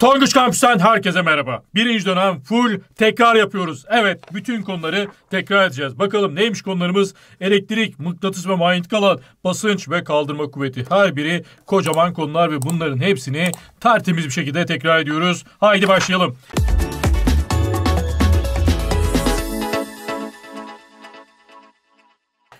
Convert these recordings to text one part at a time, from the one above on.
Tonguç Kampüs'ten herkese merhaba. Birinci dönem full tekrar yapıyoruz. Evet bütün konuları tekrar edeceğiz. Bakalım neymiş konularımız? Elektrik, mıknatıs ve manyetik alan, basınç ve kaldırma kuvveti. Her biri kocaman konular ve bunların hepsini tertemiz bir şekilde tekrar ediyoruz. Haydi başlayalım.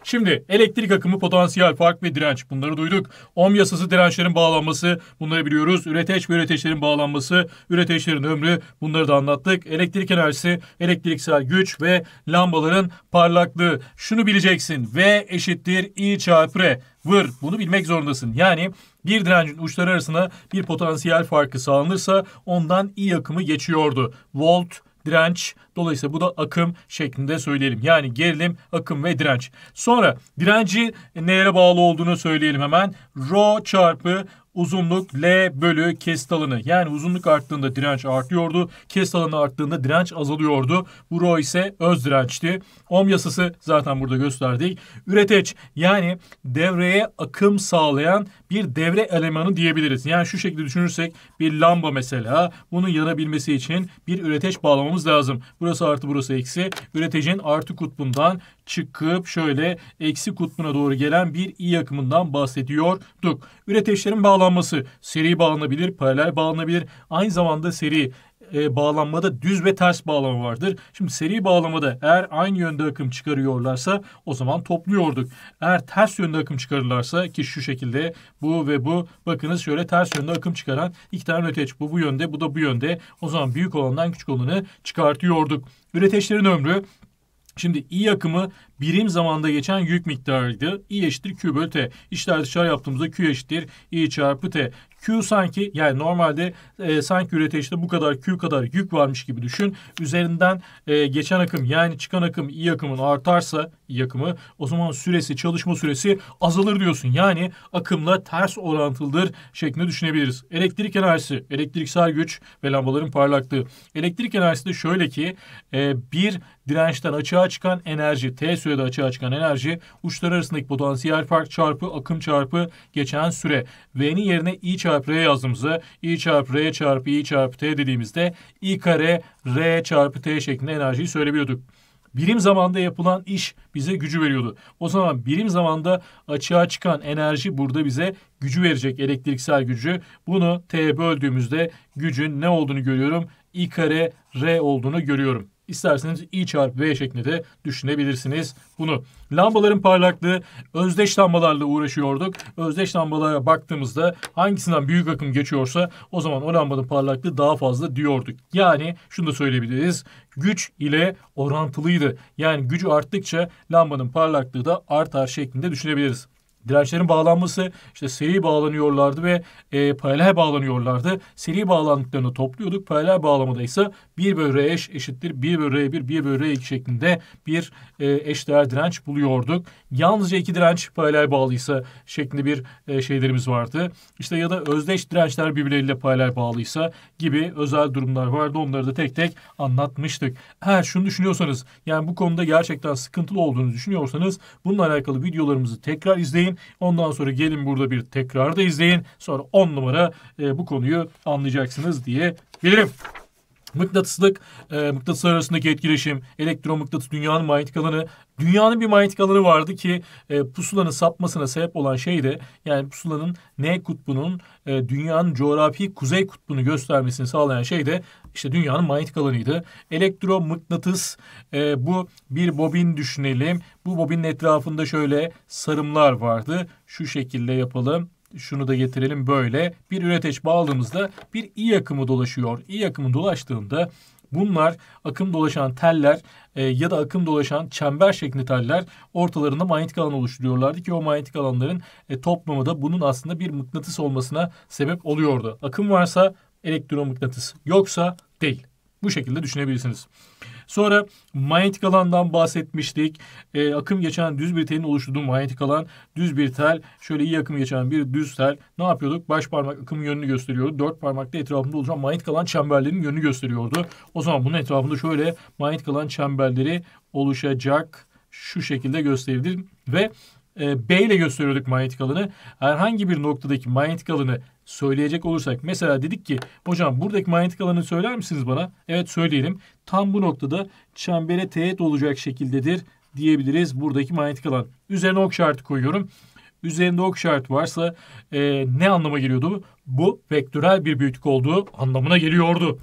Şimdi elektrik akımı, potansiyel fark ve direnç bunları duyduk. Ohm yasası dirençlerin bağlanması bunları biliyoruz. Üreteç ve üreteçlerin bağlanması, üreteçlerin ömrü bunları da anlattık. Elektrik enerjisi, elektriksel güç ve lambaların parlaklığı. Şunu bileceksin. V eşittir I çarpı R. Vır. Bunu bilmek zorundasın. Yani bir direncin uçları arasında bir potansiyel farkı sağlanırsa ondan I akımı geçiyordu. Volt, direnç. Dolayısıyla bu da akım şeklinde söyleyelim. Yani gerilim, akım ve direnç. Sonra direnci neye bağlı olduğunu söyleyelim hemen. Rho çarpı uzunluk L bölü kest alanı. Yani uzunluk arttığında direnç artıyordu. Kest alanı arttığında direnç azalıyordu. Bu rho ise öz dirençti. Ohm yasası zaten burada gösterdik. Üreteç yani devreye akım sağlayan bir devre elemanı diyebiliriz. Yani şu şekilde düşünürsek bir lamba mesela bunun yanabilmesi için bir üreteç bağlamamız lazım. Burası artı burası eksi. Üretecin artı kutbundan çıkıp şöyle eksi kutbuna doğru gelen bir i akımından bahsediyorduk. Üreteçlerin bağlanması seri bağlanabilir, paralel bağlanabilir. Aynı zamanda seri e, bağlanmada düz ve ters bağlama vardır. Şimdi seri bağlamada eğer aynı yönde akım çıkarıyorlarsa o zaman topluyorduk. Eğer ters yönde akım çıkarırlarsa ki şu şekilde bu ve bu bakınız şöyle ters yönde akım çıkaran iki tane üreteç bu bu yönde bu da bu yönde. O zaman büyük olandan küçük olanı çıkartıyorduk. Üreteçlerin ömrü Şimdi i akımı birim zamanda geçen yük miktarıydı. i eşittir q bölü t. İşler dışarı yaptığımızda q eşittir i çarpı t. Q sanki yani normalde e, sanki üreticide bu kadar Q kadar yük varmış gibi düşün. Üzerinden e, geçen akım yani çıkan akım I akımın artarsa yakımı o zaman süresi çalışma süresi azalır diyorsun. Yani akımla ters orantılıdır şeklinde düşünebiliriz. Elektrik enerjisi, elektriksel güç ve lambaların parlaklığı. Elektrik enerjisi de şöyle ki e, bir dirençten açığa çıkan enerji, T sürede açığa çıkan enerji uçlar arasındaki potansiyel fark çarpı akım çarpı geçen süre. V'nin yerine I çarpı R yazdığımızda I çarpı R çarpı I çarpı T dediğimizde I kare R çarpı T şeklinde enerjiyi söyleyebiliyorduk birim zamanda yapılan iş bize gücü veriyordu. O zaman birim zamanda açığa çıkan enerji burada bize gücü verecek elektriksel gücü. Bunu T böldüğümüzde gücün ne olduğunu görüyorum. I kare R olduğunu görüyorum. İsterseniz i çarpı v şeklinde de düşünebilirsiniz bunu. Lambaların parlaklığı özdeş lambalarla uğraşıyorduk. Özdeş lambalara baktığımızda hangisinden büyük akım geçiyorsa o zaman o lambanın parlaklığı daha fazla diyorduk. Yani şunu da söyleyebiliriz. Güç ile orantılıydı. Yani gücü arttıkça lambanın parlaklığı da artar şeklinde düşünebiliriz dirençlerin bağlanması işte seri bağlanıyorlardı ve e, paralel bağlanıyorlardı. Seri bağlantılarını topluyorduk. Paralel bağlamada ise 1 bölü R eş eşittir 1 bölü R1, 1 bölü R2 şeklinde bir e, eşdeğer direnç buluyorduk. Yalnızca iki direnç paralel bağlıysa şeklinde bir e, şeylerimiz vardı. İşte ya da özdeş dirençler birbirleriyle paralel bağlıysa gibi özel durumlar vardı. Onları da tek tek anlatmıştık. Eğer şunu düşünüyorsanız yani bu konuda gerçekten sıkıntılı olduğunu düşünüyorsanız bununla alakalı videolarımızı tekrar izleyin. Ondan sonra gelin burada bir tekrar da izleyin. Sonra on numara e, bu konuyu anlayacaksınız diye bilirim. Mıknatıslık, e, mıknatıslar arasındaki etkileşim, elektromıknatıs dünyanın manyetik alanı. Dünyanın bir manyetik alanı vardı ki e, pusulanın sapmasına sebep olan şey de yani pusulanın N kutbunun e, dünyanın coğrafi kuzey kutbunu göstermesini sağlayan şey de işte dünyanın manyetik alanıydı. Elektromıknatıs e, bu bir bobin düşünelim. Bu bobinin etrafında şöyle sarımlar vardı. Şu şekilde yapalım şunu da getirelim böyle bir üreteç bağladığımızda bir i akımı dolaşıyor. i akımı dolaştığında bunlar akım dolaşan teller e, ya da akım dolaşan çember şeklinde teller ortalarında manyetik alan oluşturuyorlardı ki o manyetik alanların e, toplamı da bunun aslında bir mıknatıs olmasına sebep oluyordu. Akım varsa elektromıknatıs yoksa değil. Bu şekilde düşünebilirsiniz. Sonra manyetik alandan bahsetmiştik. E, akım geçen düz bir telin oluşturduğu manyetik alan düz bir tel. Şöyle iyi akım geçen bir düz tel. Ne yapıyorduk? Baş parmak akım yönünü gösteriyordu. Dört parmakta etrafında oluşan manyetik alan çemberlerin yönünü gösteriyordu. O zaman bunun etrafında şöyle manyetik alan çemberleri oluşacak. Şu şekilde gösterildi Ve e, B ile gösteriyorduk manyetik alanı. Herhangi bir noktadaki manyetik alanı söyleyecek olursak mesela dedik ki hocam buradaki manyetik alanı söyler misiniz bana? Evet söyleyelim. Tam bu noktada çembere teğet olacak şekildedir diyebiliriz buradaki manyetik alan. Üzerine ok şartı koyuyorum. Üzerinde ok şart varsa e, ne anlama geliyordu? Bu vektörel bir büyüklük olduğu anlamına geliyordu.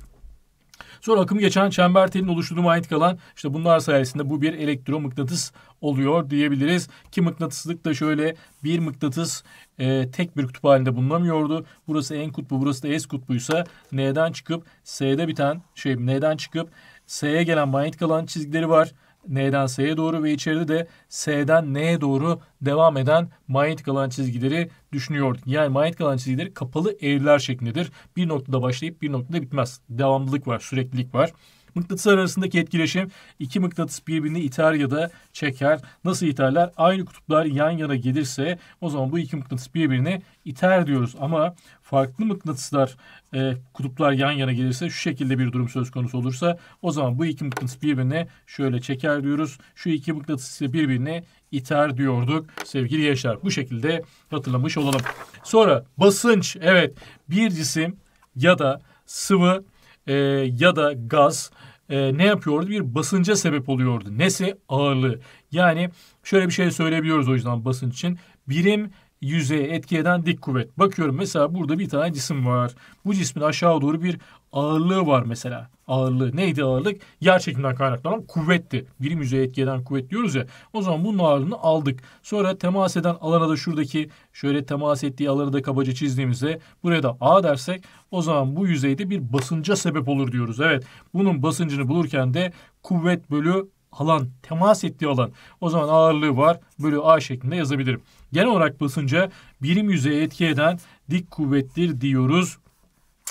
Sonra akımı geçen çember telin oluşturduğuna ait kalan işte bunlar sayesinde bu bir elektromıknatıs oluyor diyebiliriz. Ki mıknatıslık da şöyle bir mıknatıs e, tek bir kutup halinde bulunamıyordu. Burası en kutbu burası da S kutbuysa N'den çıkıp S'de biten şey N'den çıkıp S'ye gelen manyetik alan çizgileri var. N'den S'ye doğru ve içeride de S'den N'ye doğru devam eden manyetik alan çizgileri düşünüyorduk. Yani manyetik alan çizgileri kapalı eğriler şeklindedir. Bir noktada başlayıp bir noktada bitmez. Devamlılık var, süreklilik var. Mıknatıslar arasındaki etkileşim iki mıknatıs birbirini iter ya da çeker. Nasıl iterler? Aynı kutuplar yan yana gelirse o zaman bu iki mıknatıs birbirini iter diyoruz. Ama farklı mıknatıslar e, kutuplar yan yana gelirse şu şekilde bir durum söz konusu olursa o zaman bu iki mıknatıs birbirine şöyle çeker diyoruz. Şu iki mıknatıs ise birbirini iter diyorduk sevgili Yaşar. Bu şekilde hatırlamış olalım. Sonra basınç evet bir cisim ya da sıvı e, ya da gaz e, ne yapıyordu? Bir basınca sebep oluyordu. Nesi? Ağırlığı. Yani şöyle bir şey söyleyebiliyoruz o yüzden basınç için. Birim yüzeye etki eden dik kuvvet. Bakıyorum mesela burada bir tane cisim var. Bu cismin aşağı doğru bir ağırlığı var mesela. Ağırlığı. Neydi ağırlık? Yer çekiminden kaynaklanan kuvvetti. Birim yüzeye etki eden kuvvet diyoruz ya. O zaman bunun ağırlığını aldık. Sonra temas eden alana da şuradaki şöyle temas ettiği alanı da kabaca çizdiğimizde buraya da A dersek o zaman bu yüzeyde bir basınca sebep olur diyoruz. Evet. Bunun basıncını bulurken de kuvvet bölü alan, temas ettiği alan. O zaman ağırlığı var bölü A şeklinde yazabilirim. Genel olarak basınca birim yüzeye etki eden dik kuvvettir diyoruz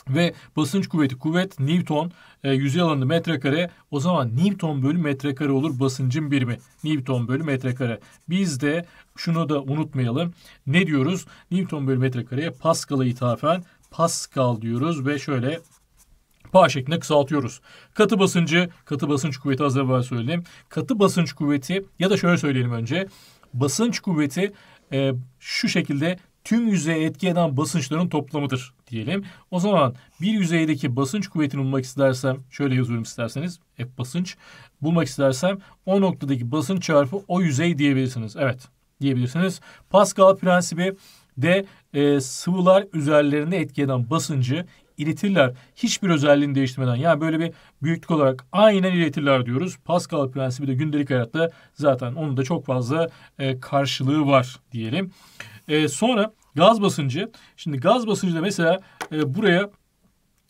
ve basınç kuvveti kuvvet Newton e, yüzey alanı metrekare o zaman Newton bölü metrekare olur basıncın birimi Newton bölü metrekare biz de şunu da unutmayalım ne diyoruz Newton bölü metrekareye Pascal'a ithafen Pascal diyoruz ve şöyle pa şeklinde kısaltıyoruz. Katı basıncı, katı basınç kuvveti az evvel söyledim. Katı basınç kuvveti ya da şöyle söyleyelim önce. Basınç kuvveti e, şu şekilde tüm yüzeye etki eden basınçların toplamıdır diyelim. O zaman bir yüzeydeki basınç kuvvetini bulmak istersem şöyle yazıyorum isterseniz F basınç bulmak istersem o noktadaki basınç çarpı o yüzey diyebilirsiniz. Evet diyebilirsiniz. Pascal prensibi de e, sıvılar üzerlerinde etki eden basıncı iletirler. Hiçbir özelliğini değiştirmeden yani böyle bir büyüklük olarak aynen iletirler diyoruz. Pascal prensibi de gündelik hayatta zaten onun da çok fazla e, karşılığı var diyelim. E, sonra gaz basıncı. Şimdi gaz basıncı da mesela e, buraya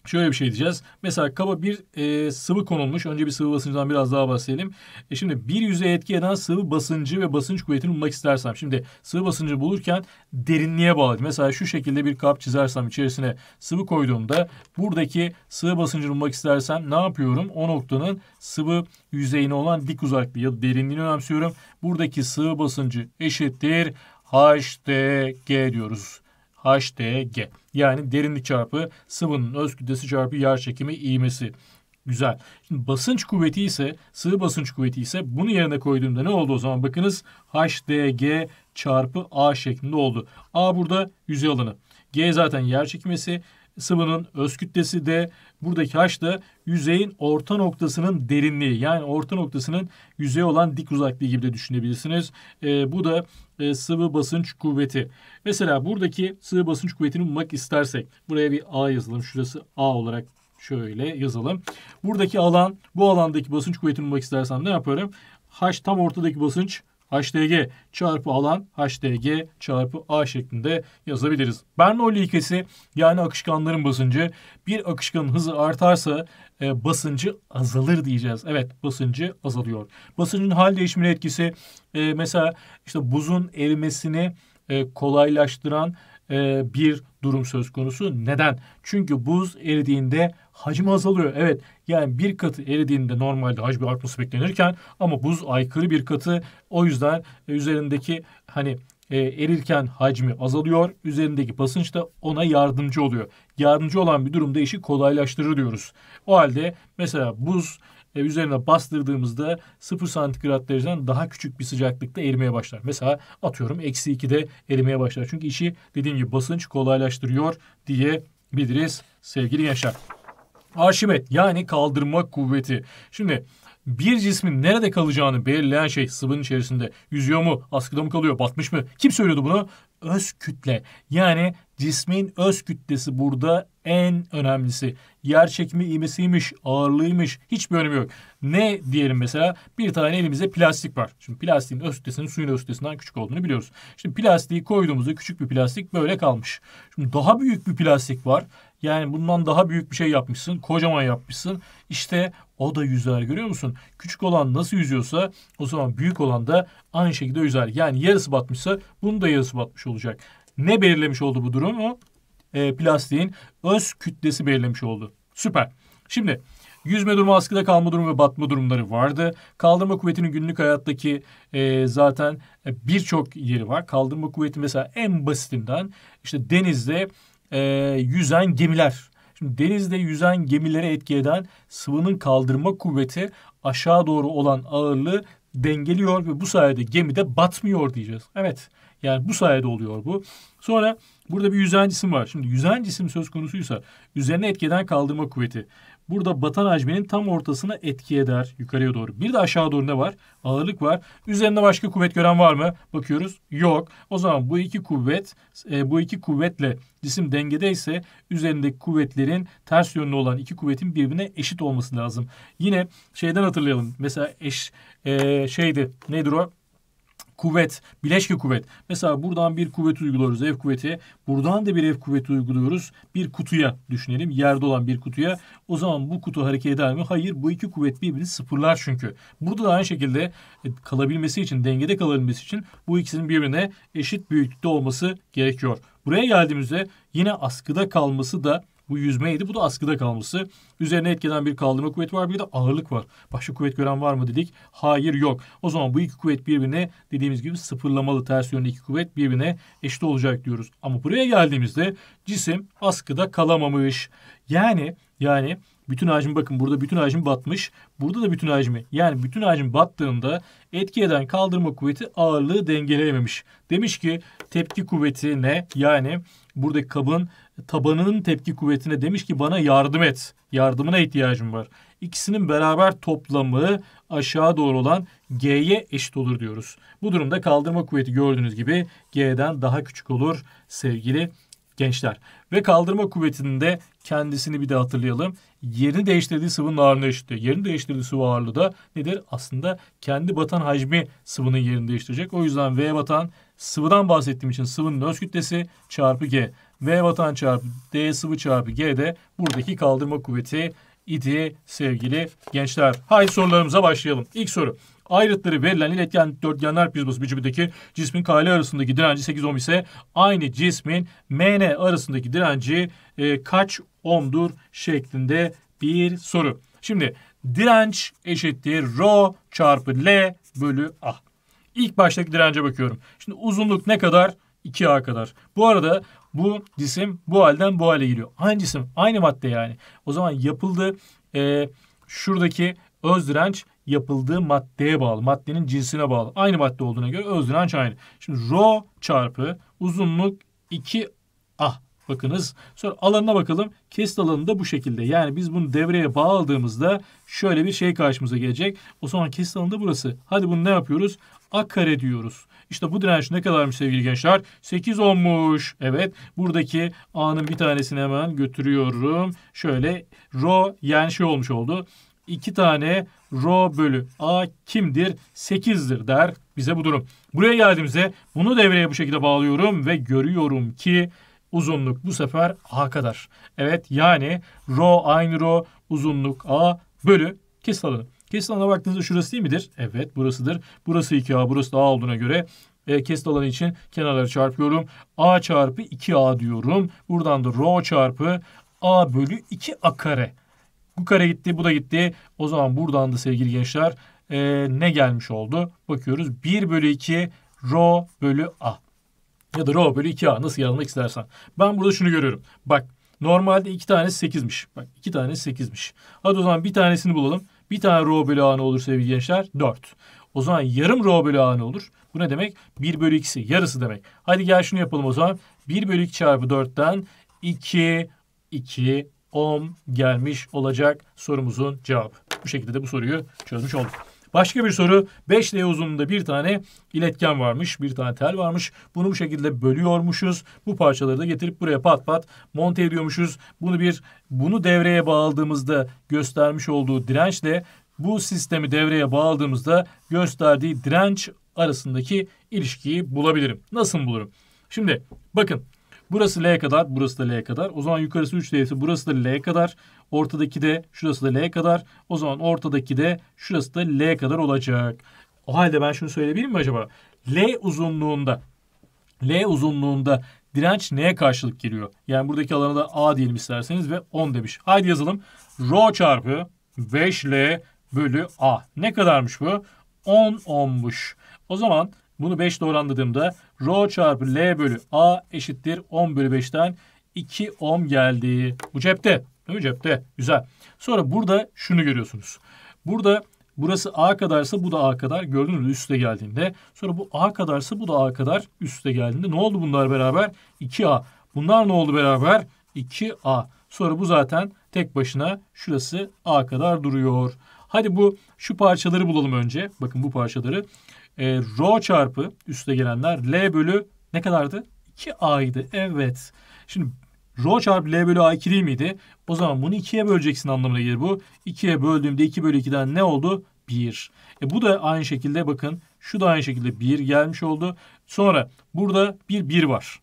Şöyle bir şey diyeceğiz. Mesela kaba bir e, sıvı konulmuş. Önce bir sıvı basıncından biraz daha bahsedelim. E şimdi bir yüzeye etki eden sıvı basıncı ve basınç kuvvetini bulmak istersem. Şimdi sıvı basıncı bulurken derinliğe bağlı. Mesela şu şekilde bir kap çizersem içerisine sıvı koyduğumda buradaki sıvı basıncını bulmak istersem ne yapıyorum? O noktanın sıvı yüzeyine olan dik uzaklığı ya da derinliğini önemsiyorum. Buradaki sıvı basıncı eşittir HDG diyoruz. HDG yani derinlik çarpı sıvının öz kütlesi çarpı yer çekimi iğmesi. Güzel. Şimdi basınç kuvveti ise sıvı basınç kuvveti ise bunu yerine koyduğumda ne oldu o zaman? Bakınız HDG çarpı A şeklinde oldu. A burada yüzey alanı. G zaten yer çekmesi. Sıvının öz kütlesi de buradaki H da yüzeyin orta noktasının derinliği. Yani orta noktasının yüzeye olan dik uzaklığı gibi de düşünebilirsiniz. E, bu da e, sıvı basınç kuvveti. Mesela buradaki sıvı basınç kuvvetini bulmak istersek buraya bir A yazalım. Şurası A olarak şöyle yazalım. Buradaki alan bu alandaki basınç kuvvetini bulmak istersen ne yaparım? H tam ortadaki basınç HDG çarpı alan HDG çarpı A şeklinde yazabiliriz. Bernoulli ilkesi yani akışkanların basıncı bir akışkanın hızı artarsa e, basıncı azalır diyeceğiz. Evet basıncı azalıyor. Basıncın hal değişimine etkisi e, mesela işte buzun erimesini e, kolaylaştıran e, bir durum söz konusu. Neden? Çünkü buz eridiğinde hacim azalıyor. Evet yani bir katı eridiğinde normalde hacmi artması beklenirken ama buz aykırı bir katı. O yüzden e, üzerindeki hani e, erirken hacmi azalıyor. Üzerindeki basınç da ona yardımcı oluyor. Yardımcı olan bir durumda işi kolaylaştırır diyoruz. O halde mesela buz e, üzerine bastırdığımızda 0 santigrat dereceden daha küçük bir sıcaklıkta erimeye başlar. Mesela atıyorum eksi 2'de erimeye başlar. Çünkü işi dediğim gibi basınç kolaylaştırıyor diye biliriz sevgili yaşar. Arşimet yani kaldırma kuvveti. Şimdi bir cismin nerede kalacağını belirleyen şey sıvının içerisinde yüzüyor mu, askıda mı kalıyor, batmış mı? Kim söylüyordu bunu? Öz kütle. Yani Cismin öz kütlesi burada en önemlisi. Yer çekimi ivmesiymiş, ağırlığıymış hiçbir önemi yok. Ne diyelim mesela bir tane elimizde plastik var. Şimdi plastiğin öz kütlesinin suyun öz kütlesinden küçük olduğunu biliyoruz. Şimdi plastiği koyduğumuzda küçük bir plastik böyle kalmış. Şimdi daha büyük bir plastik var. Yani bundan daha büyük bir şey yapmışsın. Kocaman yapmışsın. İşte o da yüzer görüyor musun? Küçük olan nasıl yüzüyorsa o zaman büyük olan da aynı şekilde yüzer. Yani yarısı batmışsa bunun da yarısı batmış olacak. Ne belirlemiş oldu bu durumu? E, plastiğin öz kütlesi belirlemiş oldu. Süper. Şimdi yüzme durumu, askıda kalma durumu ve batma durumları vardı. Kaldırma kuvvetinin günlük hayattaki e, zaten e, birçok yeri var. Kaldırma kuvveti mesela en basitinden işte denizde e, yüzen gemiler Şimdi denizde yüzen gemilere etki eden sıvının kaldırma kuvveti aşağı doğru olan ağırlığı dengeliyor ve bu sayede gemide batmıyor diyeceğiz. Evet. Yani bu sayede oluyor bu. Sonra burada bir yüzen cisim var. Şimdi yüzen cisim söz konusuysa üzerine etkeden kaldırma kuvveti. Burada batan hacmenin tam ortasına etki eder yukarıya doğru. Bir de aşağı doğru ne var? Ağırlık var. Üzerinde başka kuvvet gören var mı? Bakıyoruz. Yok. O zaman bu iki kuvvet e, bu iki kuvvetle cisim dengede ise üzerindeki kuvvetlerin ters yönlü olan iki kuvvetin birbirine eşit olması lazım. Yine şeyden hatırlayalım. Mesela eş e, şeydi nedir o? kuvvet, bileşke kuvvet. Mesela buradan bir kuvvet uyguluyoruz ev kuvveti. Buradan da bir ev kuvveti uyguluyoruz. Bir kutuya düşünelim. Yerde olan bir kutuya. O zaman bu kutu hareket eder mi? Hayır. Bu iki kuvvet birbirini sıfırlar çünkü. Burada da aynı şekilde e, kalabilmesi için, dengede kalabilmesi için bu ikisinin birbirine eşit büyüklükte olması gerekiyor. Buraya geldiğimizde yine askıda kalması da bu yüzmeydi. Bu da askıda kalması. Üzerine etkeden bir kaldırma kuvvet var. Bir de ağırlık var. Başka kuvvet gören var mı dedik. Hayır yok. O zaman bu iki kuvvet birbirine dediğimiz gibi sıfırlamalı. Ters yönlü iki kuvvet birbirine eşit olacak diyoruz. Ama buraya geldiğimizde cisim askıda kalamamış. Yani yani bütün hacmi bakın burada bütün hacmi batmış. Burada da bütün hacmi. Yani bütün hacim battığında etki eden kaldırma kuvveti ağırlığı dengeleyememiş. Demiş ki tepki kuvveti ne? Yani buradaki kabın tabanının tepki kuvvetine demiş ki bana yardım et. Yardımına ihtiyacım var. İkisinin beraber toplamı aşağı doğru olan G'ye eşit olur diyoruz. Bu durumda kaldırma kuvveti gördüğünüz gibi G'den daha küçük olur sevgili gençler. Ve kaldırma kuvvetinde kendisini bir de hatırlayalım. Yerini değiştirdiği sıvının ağırlığına eşittir. Yerini değiştirdiği sıvı ağırlığı da nedir? Aslında kendi batan hacmi sıvının yerini değiştirecek. O yüzden V batan sıvıdan bahsettiğim için sıvının öz kütlesi çarpı G. V vatan çarpı D sıvı çarpı G de buradaki kaldırma kuvveti idi sevgili gençler. Haydi sorularımıza başlayalım. İlk soru. Ayrıtları verilen iletken dörtgenler prizması biçimindeki cismin KL arasındaki direnci 8 ohm ise aynı cismin MN arasındaki direnci e, kaç ohmdur şeklinde bir soru. Şimdi direnç eşittir rho çarpı L bölü A. İlk baştaki dirence bakıyorum. Şimdi uzunluk ne kadar? 2A kadar. Bu arada bu cisim bu halden bu hale giriyor Aynı cisim, aynı madde yani. O zaman yapıldı e, şuradaki öz direnç yapıldığı maddeye bağlı. Maddenin cinsine bağlı. Aynı madde olduğuna göre öz direnç aynı. Şimdi rho çarpı uzunluk 2 ah Bakınız sonra alanına bakalım. Kest alanında bu şekilde. Yani biz bunu devreye bağladığımızda şöyle bir şey karşımıza gelecek. O zaman kest alanında burası. Hadi bunu ne yapıyoruz? A kare diyoruz. İşte bu direnç ne kadarmış sevgili gençler? 8 olmuş. Evet buradaki A'nın bir tanesini hemen götürüyorum. Şöyle rho yani şey olmuş oldu. 2 tane rho bölü A kimdir? 8'dir der bize bu durum. Buraya geldiğimizde bunu devreye bu şekilde bağlıyorum ve görüyorum ki uzunluk bu sefer a kadar. Evet yani rho aynı rho uzunluk a bölü kesit alanı. Kesit alana baktığınızda şurası değil midir? Evet burasıdır. Burası 2a burası da a olduğuna göre e, kesit alanı için kenarları çarpıyorum. a çarpı 2a diyorum. Buradan da rho çarpı a bölü 2a kare. Bu kare gitti bu da gitti. O zaman buradan da sevgili gençler e, ne gelmiş oldu? Bakıyoruz 1 bölü 2 rho bölü a. Ya da rho bölü 2a nasıl yazmak istersen. Ben burada şunu görüyorum. Bak normalde iki tanesi 8'miş. Bak iki tanesi 8'miş. Hadi o zaman bir tanesini bulalım. Bir tane rho bölü a ne olur sevgili gençler? 4. O zaman yarım rho bölü a ne olur? Bu ne demek? 1 bölü 2'si yarısı demek. Hadi gel şunu yapalım o zaman. 1 bölü 2 çarpı 4'ten 2, 2, 10 gelmiş olacak sorumuzun cevabı. Bu şekilde de bu soruyu çözmüş olduk. Başka bir soru 5D uzunluğunda bir tane iletken varmış. Bir tane tel varmış. Bunu bu şekilde bölüyormuşuz. Bu parçaları da getirip buraya pat pat monte ediyormuşuz. Bunu bir bunu devreye bağladığımızda göstermiş olduğu dirençle bu sistemi devreye bağladığımızda gösterdiği direnç arasındaki ilişkiyi bulabilirim. Nasıl bulurum? Şimdi bakın Burası L kadar, burası da L kadar. O zaman yukarısı 3 değilse burası da L kadar. Ortadaki de şurası da L kadar. O zaman ortadaki de şurası da L kadar olacak. O halde ben şunu söyleyebilir miyim acaba? L uzunluğunda L uzunluğunda direnç neye karşılık geliyor? Yani buradaki alana da A diyelim isterseniz ve 10 demiş. Haydi yazalım. Rho çarpı 5L bölü A. Ne kadarmış bu? 10 ohmmuş. O zaman bunu 5 ile oranladığımda rho çarpı L bölü A eşittir 10 bölü 5'ten 2 ohm geldi. Bu cepte. Tabii cepte. Güzel. Sonra burada şunu görüyorsunuz. Burada burası A kadarsa bu da A kadar. Gördünüz mü üste geldiğinde. Sonra bu A kadarsa bu da A kadar üste geldiğinde. Ne oldu bunlar beraber? 2A. Bunlar ne oldu beraber? 2A. Sonra bu zaten tek başına şurası A kadar duruyor. Hadi bu şu parçaları bulalım önce. Bakın bu parçaları. E, rho çarpı üste gelenler L bölü ne kadardı? 2A'ydı. Evet. Şimdi Rho çarpı L bölü A 2 değil miydi? O zaman bunu 2'ye böleceksin anlamına gelir bu. 2'ye böldüğümde 2 bölü 2'den ne oldu? 1. E bu da aynı şekilde bakın. Şu da aynı şekilde 1 gelmiş oldu. Sonra burada bir 1 var.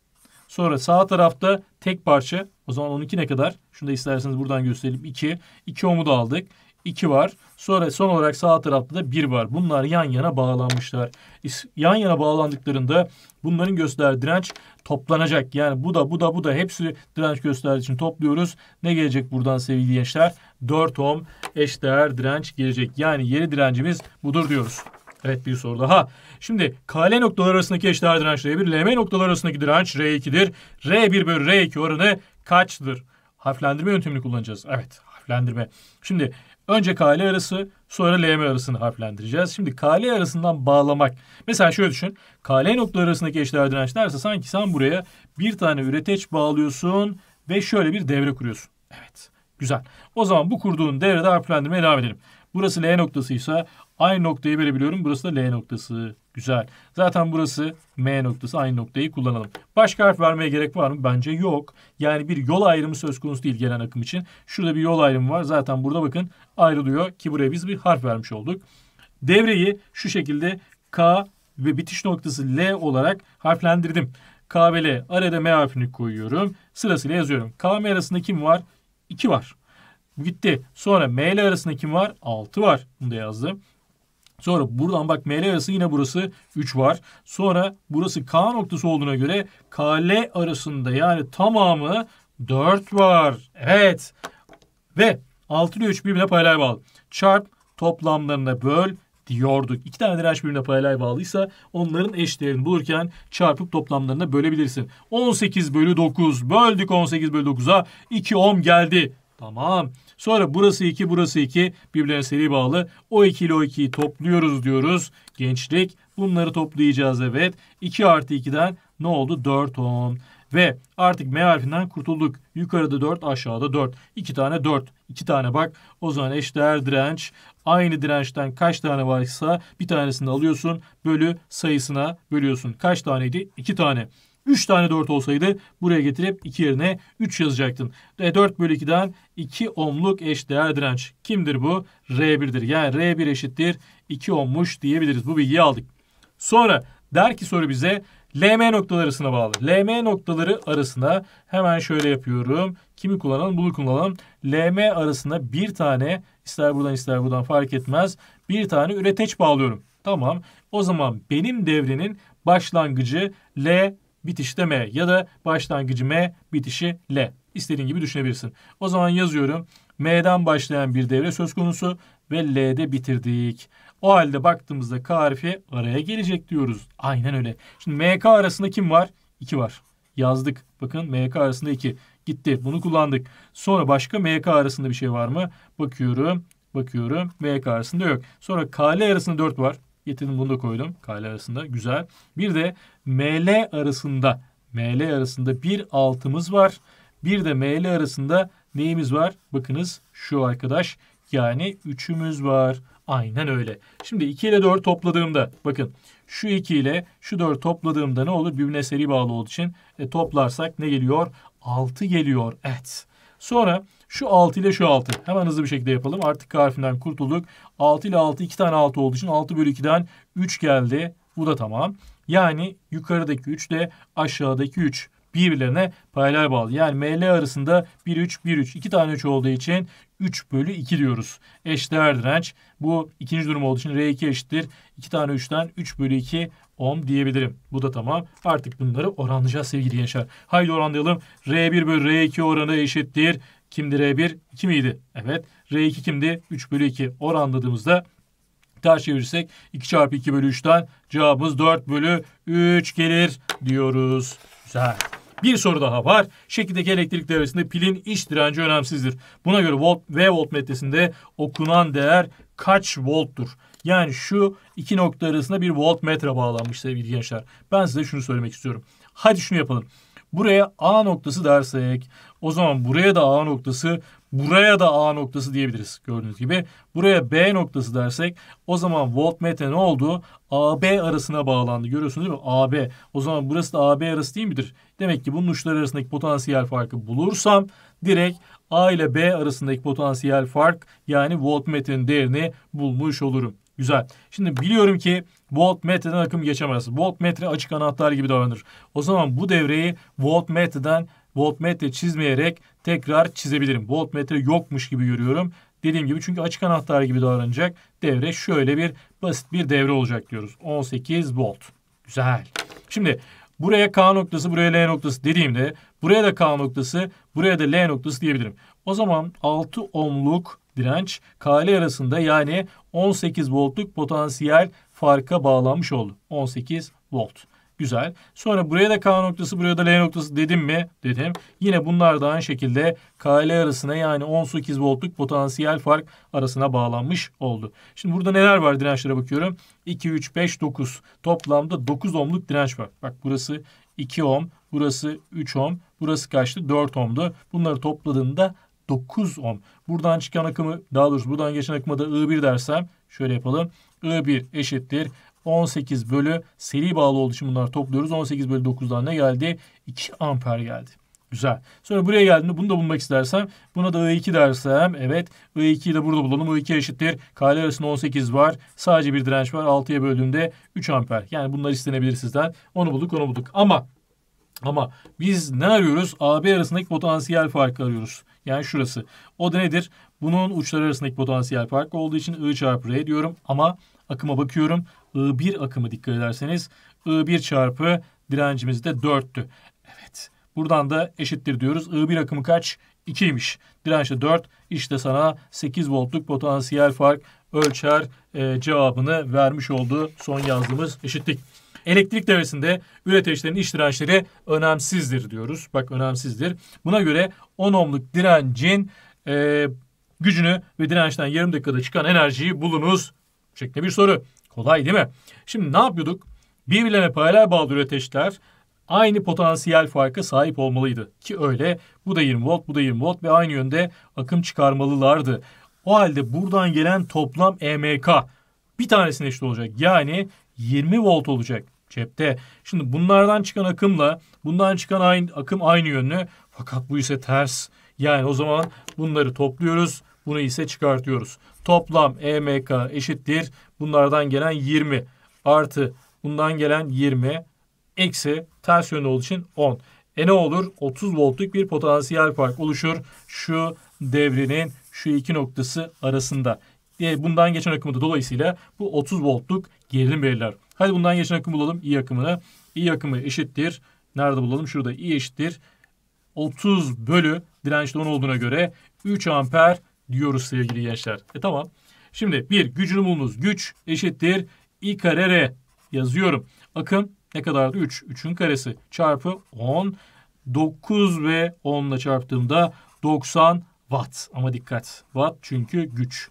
Sonra sağ tarafta tek parça. O zaman 12 ne kadar? Şunu da isterseniz buradan gösterelim. 2. 2 ohm'u da aldık. 2 var. Sonra son olarak sağ tarafta da 1 var. Bunlar yan yana bağlanmışlar. Yan yana bağlandıklarında bunların gösterdiği direnç toplanacak. Yani bu da bu da bu da hepsi direnç gösterdiği için topluyoruz. Ne gelecek buradan sevgili gençler? 4 ohm eşdeğer direnç gelecek. Yani yeri direncimiz budur diyoruz. Evet bir soru daha. Şimdi KL noktalar arasındaki eşdeğer direnç R1, LM noktalar arasındaki direnç R2'dir. R1 bölü R2 oranı kaçtır? Harflendirme yöntemini kullanacağız. Evet harflendirme. Şimdi Önce kale arası sonra LM arasını harflendireceğiz. Şimdi kale arasından bağlamak. Mesela şöyle düşün. Kale noktaları arasındaki eşdeğer dirençlerse sanki sen buraya bir tane üreteç bağlıyorsun ve şöyle bir devre kuruyorsun. Evet. Güzel. O zaman bu kurduğun devrede harflendirmeye devam edelim. Burası L noktasıysa aynı noktayı verebiliyorum. Burası da L noktası. Güzel. Zaten burası M noktası aynı noktayı kullanalım. Başka harf vermeye gerek var mı? Bence yok. Yani bir yol ayrımı söz konusu değil gelen akım için. Şurada bir yol ayrımı var. Zaten burada bakın ayrılıyor ki buraya biz bir harf vermiş olduk. Devreyi şu şekilde K ve bitiş noktası L olarak harflendirdim. K ve L. Arada M harfini koyuyorum. Sırasıyla yazıyorum. K M arasında kim var? 2 var. Bu gitti. Sonra M ile arasında kim var? 6 var. Bunu da yazdım. Sonra buradan bak ML arası yine burası 3 var. Sonra burası K noktası olduğuna göre KL arasında yani tamamı 4 var. Evet. Ve 6 ile 3 birbirine paralel bağlı. Çarp toplamlarına böl diyorduk. İki tane direnç birbirine paralel bağlıysa onların eşdeğerini bulurken çarpıp toplamlarına bölebilirsin. 18 bölü 9 böldük 18 bölü 9'a 2 ohm geldi. Tamam. Sonra burası 2, burası 2. Birbirine seri bağlı. O 2 ile o 2'yi topluyoruz diyoruz. Gençlik. Bunları toplayacağız evet. 2 artı 2'den ne oldu? 4 ohm. Ve artık M harfinden kurtulduk. Yukarıda 4, aşağıda 4. 2 tane 4. 2 tane bak. O zaman eşdeğer direnç. Aynı dirençten kaç tane varsa bir tanesini alıyorsun. Bölü sayısına bölüyorsun. Kaç taneydi? 2 tane. 3 tane 4 olsaydı buraya getirip 2 yerine 3 yazacaktın. E 4 bölü 2'den 2 ohmluk değer direnç. Kimdir bu? R1'dir. Yani R1 eşittir 2 ohmmuş diyebiliriz. Bu bilgiyi aldık. Sonra der ki soru bize LM noktaları arasına bağlı. LM noktaları arasına hemen şöyle yapıyorum. Kimi kullanalım? Bunu kullanalım. LM arasına bir tane ister buradan ister buradan fark etmez. Bir tane üreteç bağlıyorum. Tamam. O zaman benim devrenin başlangıcı L bitişte M ya da başlangıcı M, bitişi L. İstediğin gibi düşünebilirsin. O zaman yazıyorum. M'den başlayan bir devre söz konusu ve L'de bitirdik. O halde baktığımızda K harfi araya gelecek diyoruz. Aynen öyle. Şimdi MK arasında kim var? 2 var. Yazdık. Bakın MK arasında 2. Gitti. Bunu kullandık. Sonra başka MK arasında bir şey var mı? Bakıyorum. Bakıyorum. MK arasında yok. Sonra KL arasında 4 var. Getirdim bunu da koydum. KL arasında. Güzel. Bir de ML arasında ML arasında bir altımız var. Bir de ML arasında neyimiz var? Bakınız şu arkadaş. Yani üçümüz var. Aynen öyle. Şimdi 2 ile 4 topladığımda bakın şu 2 ile şu 4 topladığımda ne olur? Birbirine seri bağlı olduğu için e, toplarsak ne geliyor? 6 geliyor. Evet. Sonra şu 6 ile şu 6. Hemen hızlı bir şekilde yapalım. Artık harfinden kurtulduk. 6 ile 6 2 tane 6 olduğu için 6 bölü 2'den 3 geldi. Bu da tamam. Yani yukarıdaki 3 ile aşağıdaki 3 birbirlerine paylar bağlı. Yani ML arasında 1-3, 1-3. 2 tane 3 olduğu için 3 bölü 2 diyoruz. Eşdeğer direnç. Bu ikinci durum olduğu için R2 eşittir. 2 tane 3'ten 3 bölü 2 ohm diyebilirim. Bu da tamam. Artık bunları oranlayacağız sevgili gençler. Haydi oranlayalım. R1 bölü R2 oranı eşittir. Kimdi R1? 2 miydi? Evet. R2 kimdi? 3 bölü 2 oranladığımızda ters çevirirsek 2 çarpı 2 bölü 3'ten cevabımız 4 bölü 3 gelir diyoruz. Güzel. Bir soru daha var. Şekildeki elektrik devresinde pilin iç direnci önemsizdir. Buna göre volt V volt metresinde okunan değer kaç volttur? Yani şu iki nokta arasında bir volt metre bağlanmış sevgili gençler. Ben size şunu söylemek istiyorum. Hadi şunu yapalım. Buraya A noktası dersek o zaman buraya da A noktası, buraya da A noktası diyebiliriz gördüğünüz gibi. Buraya B noktası dersek o zaman voltmetre ne oldu? AB arasına bağlandı. Görüyorsunuz değil mi? AB. O zaman burası da AB arası değil midir? Demek ki bunun uçları arasındaki potansiyel farkı bulursam direkt A ile B arasındaki potansiyel fark yani voltmetrenin değerini bulmuş olurum. Güzel. Şimdi biliyorum ki voltmetreden akım geçemez. Voltmetre açık anahtar gibi davranır. O zaman bu devreyi voltmetreden voltmetre çizmeyerek tekrar çizebilirim. Voltmetre yokmuş gibi görüyorum. Dediğim gibi çünkü açık anahtar gibi davranacak. Devre şöyle bir basit bir devre olacak diyoruz. 18 volt. Güzel. Şimdi buraya K noktası, buraya L noktası dediğimde buraya da K noktası, buraya da L noktası diyebilirim. O zaman 6 ohmluk direnç KL arasında yani 18 voltluk potansiyel farka bağlanmış oldu. 18 volt. Güzel. Sonra buraya da K noktası, buraya da L noktası dedim mi? Dedim. Yine bunlar da aynı şekilde K ile arasına yani 18 voltluk potansiyel fark arasına bağlanmış oldu. Şimdi burada neler var dirençlere bakıyorum. 2, 3, 5, 9. Toplamda 9 ohmluk direnç var. Bak burası 2 ohm, burası 3 ohm, burası kaçtı? 4 ohmdu. Bunları topladığında 9 ohm. Buradan çıkan akımı, daha doğrusu buradan geçen akımı da I1 dersem şöyle yapalım. I1 eşittir 18 bölü seri bağlı olduğu için bunları topluyoruz. 18 bölü 9'dan ne geldi? 2 amper geldi. Güzel. Sonra buraya geldiğimde bunu da bulmak istersem buna da I2 dersem evet I2'yi de burada bulalım. I2 eşittir. K ile arasında 18 var. Sadece bir direnç var. 6'ya böldüğümde 3 amper. Yani bunlar istenebilir sizden. Onu bulduk onu bulduk. Ama ama biz ne arıyoruz? AB arasındaki potansiyel farkı arıyoruz. Yani şurası. O da nedir? Bunun uçları arasındaki potansiyel fark olduğu için I çarpı R diyorum. Ama akıma bakıyorum. I1 akımı dikkat ederseniz I1 çarpı direncimiz de 4'tü. Evet. Buradan da eşittir diyoruz. I1 akımı kaç? 2'ymiş. Direnç de 4. İşte sana 8 voltluk potansiyel fark ölçer e, cevabını vermiş olduğu son yazdığımız eşittik. Elektrik devresinde üreteçlerin iştiraçları önemsizdir diyoruz. Bak önemsizdir. Buna göre 10 ohmluk direncin e, gücünü ve dirençten yarım dakikada çıkan enerjiyi bulunuz şeklinde bir soru. Kolay değil mi? Şimdi ne yapıyorduk? Birbirlerine paralel bağlı üreteçler aynı potansiyel farka sahip olmalıydı. Ki öyle bu da 20 volt bu da 20 volt ve aynı yönde akım çıkarmalılardı. O halde buradan gelen toplam EMK bir tanesine eşit olacak. Yani 20 volt olacak cepte. Şimdi bunlardan çıkan akımla bundan çıkan aynı, akım aynı yönlü fakat bu ise ters. Yani o zaman bunları topluyoruz. Bunu ise çıkartıyoruz. Toplam EMK eşittir. Bunlardan gelen 20 artı bundan gelen 20 eksi ters yönlü olduğu için 10. E ne olur? 30 voltluk bir potansiyel fark oluşur. Şu devrinin şu iki noktası arasında diye bundan geçen akımı da dolayısıyla bu 30 voltluk gerilim verirler. Hadi bundan geçen akım bulalım i akımını. i akımı eşittir. Nerede bulalım? Şurada i eşittir. 30 bölü dirençli 10 olduğuna göre 3 amper diyoruz sevgili gençler. E tamam. Şimdi bir gücünü bulunuz. Güç eşittir. i kare r yazıyorum. Akım ne kadardı? 3. 3'ün karesi çarpı 10. 9 ve 10 ile çarptığımda 90 watt. Ama dikkat. Watt çünkü güç.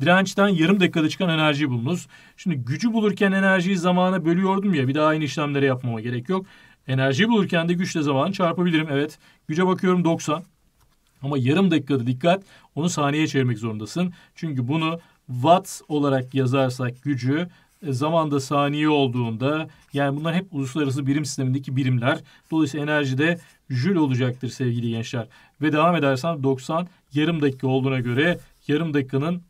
Dirençten yarım dakikada çıkan enerjiyi bulunuz. Şimdi gücü bulurken enerjiyi zamana bölüyordum ya bir daha aynı işlemleri yapmama gerek yok. Enerjiyi bulurken de güçle zamanı çarpabilirim. Evet güce bakıyorum 90 ama yarım dakikada dikkat onu saniyeye çevirmek zorundasın. Çünkü bunu watt olarak yazarsak gücü e, zamanda saniye olduğunda yani bunlar hep uluslararası birim sistemindeki birimler. Dolayısıyla enerji de jül olacaktır sevgili gençler. Ve devam edersen 90 yarım dakika olduğuna göre yarım dakikanın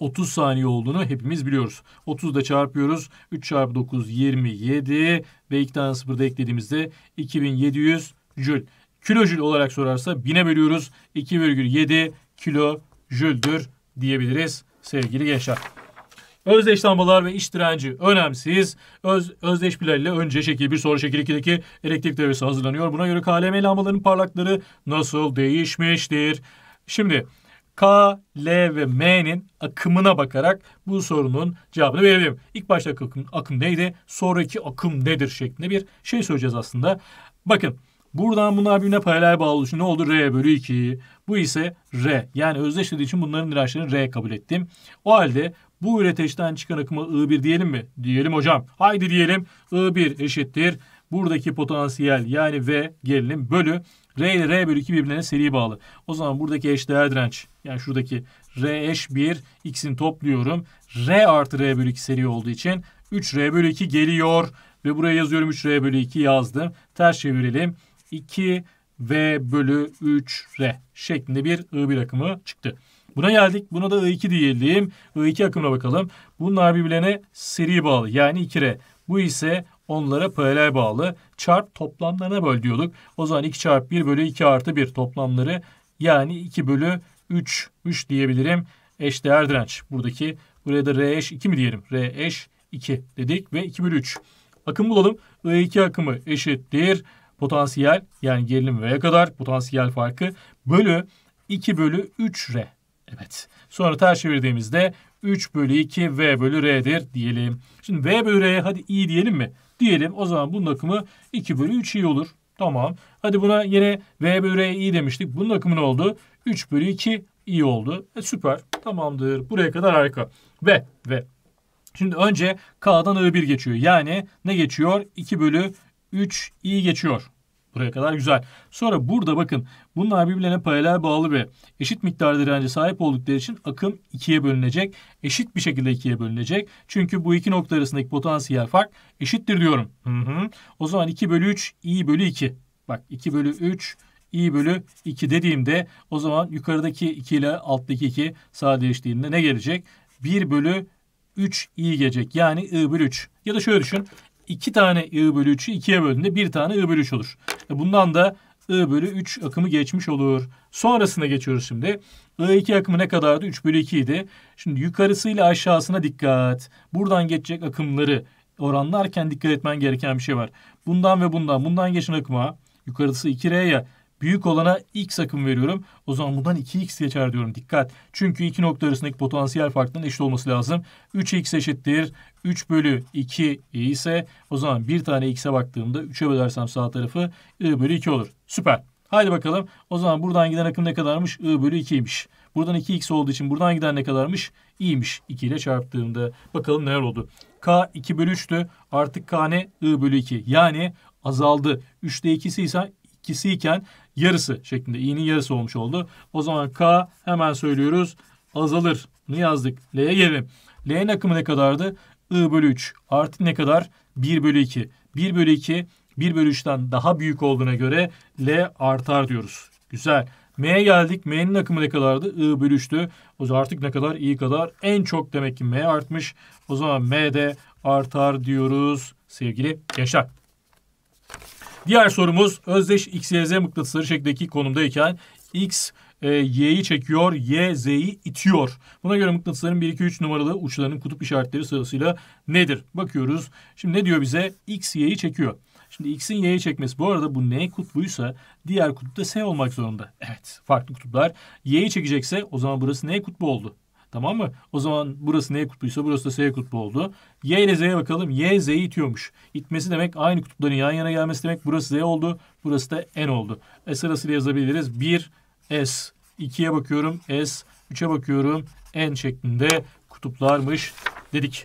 30 saniye olduğunu hepimiz biliyoruz. 30 da çarpıyoruz. 3 çarpı 9 27 ve 2 tane 0 da eklediğimizde 2700 jül. Kilojül olarak sorarsa 1000'e bölüyoruz. 2,7 kilo jüldür diyebiliriz sevgili gençler. Özdeş lambalar ve iç direnci önemsiz. Öz, özdeş pilerle önce şekil 1 sonra şekil 2'deki elektrik devresi hazırlanıyor. Buna göre KLM lambaların parlakları nasıl değişmiştir? Şimdi K, L ve M'nin akımına bakarak bu sorunun cevabını verelim. İlk başta akım, akım neydi? Sonraki akım nedir şeklinde bir şey söyleyeceğiz aslında. Bakın buradan bunlar birbirine paralel bağlı için ne oldu? R bölü 2. Bu ise R. Yani özdeşlediği için bunların dirençlerini R kabul ettim. O halde bu üreteçten çıkan akıma I1 diyelim mi? Diyelim hocam. Haydi diyelim I1 eşittir. Buradaki potansiyel yani V gerilim bölü R ile R bölü 2 birbirlerine seri bağlı. O zaman buradaki eş değer direnç yani şuradaki R eş 1 x'in topluyorum. R artı R bölü 2 seri olduğu için 3R bölü 2 geliyor. Ve buraya yazıyorum 3R bölü 2 yazdım. Ters çevirelim. 2 V bölü 3R şeklinde bir I1 akımı çıktı. Buna geldik. Buna da I2 diyelim. I2 akımına bakalım. Bunlar birbirlerine seri bağlı. Yani 2R. Bu ise onlara paralel bağlı çarp toplamlarına böl diyorduk. O zaman 2 çarp 1 bölü 2 artı 1 toplamları yani 2 bölü 3, 3 diyebilirim eşdeğer direnç. Buradaki buraya da R eş 2 mi diyelim? R eş 2 dedik ve 2 bölü 3. Akım bulalım. I2 akımı eşittir. Potansiyel yani gerilim V'ye kadar potansiyel farkı bölü 2 bölü 3 R. Evet. Sonra ters çevirdiğimizde 3 bölü 2 V bölü R'dir diyelim. Şimdi V bölü R'ye hadi iyi diyelim mi? diyelim. O zaman bunun akımı 2 bölü 3 i olur. Tamam. Hadi buna yine V bölü i demiştik. Bunun akımı ne oldu? 3 bölü 2 i oldu. E, süper. Tamamdır. Buraya kadar harika. Ve ve Şimdi önce K'dan I1 geçiyor. Yani ne geçiyor? 2 bölü 3 i geçiyor. Buraya kadar güzel. Sonra burada bakın Bunlar birbirlerine paralel bağlı ve eşit miktar dirence sahip oldukları için akım ikiye bölünecek. Eşit bir şekilde ikiye bölünecek. Çünkü bu iki nokta arasındaki potansiyel fark eşittir diyorum. Hı hı. O zaman 2 bölü 3 i bölü 2. Bak 2 bölü 3 i bölü 2 dediğimde o zaman yukarıdaki 2 ile alttaki 2 sadeleştiğinde ne gelecek? 1 bölü 3 i gelecek. Yani i bölü 3. Ya da şöyle düşün. 2 tane i bölü 3'ü 2'ye böldüğünde 1 tane i bölü 3 olur. E, bundan da I bölü 3 akımı geçmiş olur. Sonrasına geçiyoruz şimdi. I2 akımı ne kadardı? 3 bölü 2 idi. Şimdi yukarısıyla aşağısına dikkat. Buradan geçecek akımları oranlarken dikkat etmen gereken bir şey var. Bundan ve bundan. Bundan geçen akıma yukarısı 2 ya. Büyük olana x akım veriyorum. O zaman bundan 2x geçer diyorum. Dikkat. Çünkü iki nokta arasındaki potansiyel farkının eşit olması lazım. 3x eşittir. 3 bölü 2 i ise o zaman bir tane x'e baktığımda 3'e bölersem sağ tarafı i bölü 2 olur. Süper. Haydi bakalım. O zaman buradan giden akım ne kadarmış? I bölü 2'ymiş. Buradan 2x olduğu için buradan giden ne kadarmış? İymiş. 2 ile çarptığımda. Bakalım neler oldu. K 2 bölü 3'tü. Artık K ne? I bölü 2. Yani azaldı. 3'te 2'si ise ikisi iken yarısı şeklinde i'nin yarısı olmuş oldu. O zaman k hemen söylüyoruz azalır. Ne yazdık. L'ye gelelim. L'nin akımı ne kadardı? I bölü 3 artı ne kadar? 1 bölü 2. 1 bölü 2 1 bölü 3'ten daha büyük olduğuna göre L artar diyoruz. Güzel. M'ye geldik. M'nin akımı ne kadardı? I bölü 3'tü. O zaman artık ne kadar? I kadar. En çok demek ki M artmış. O zaman M de artar diyoruz sevgili gençler. Diğer sorumuz özdeş X, Y, Z mıknatısları şeklindeki konumdayken X e, Y'yi çekiyor, Y Z'yi itiyor. Buna göre mıknatısların 1, 2, 3 numaralı uçlarının kutup işaretleri sırasıyla nedir? Bakıyoruz. Şimdi ne diyor bize? X Y'yi çekiyor. Şimdi X'in Y'ye çekmesi. Bu arada bu N kutbuysa diğer kutup da S olmak zorunda. Evet farklı kutuplar. Y'yi çekecekse o zaman burası N kutbu oldu. Tamam mı? O zaman burası NE kutbuysa burası da S kutbu oldu. Y ile Z'ye bakalım. Y Z'yi itiyormuş. İtmesi demek aynı kutupların yan yana gelmesi demek. Burası Z oldu. Burası da N oldu. E sırasıyla yazabiliriz. 1 S. 2'ye bakıyorum S. 3'e bakıyorum N şeklinde kutuplarmış dedik.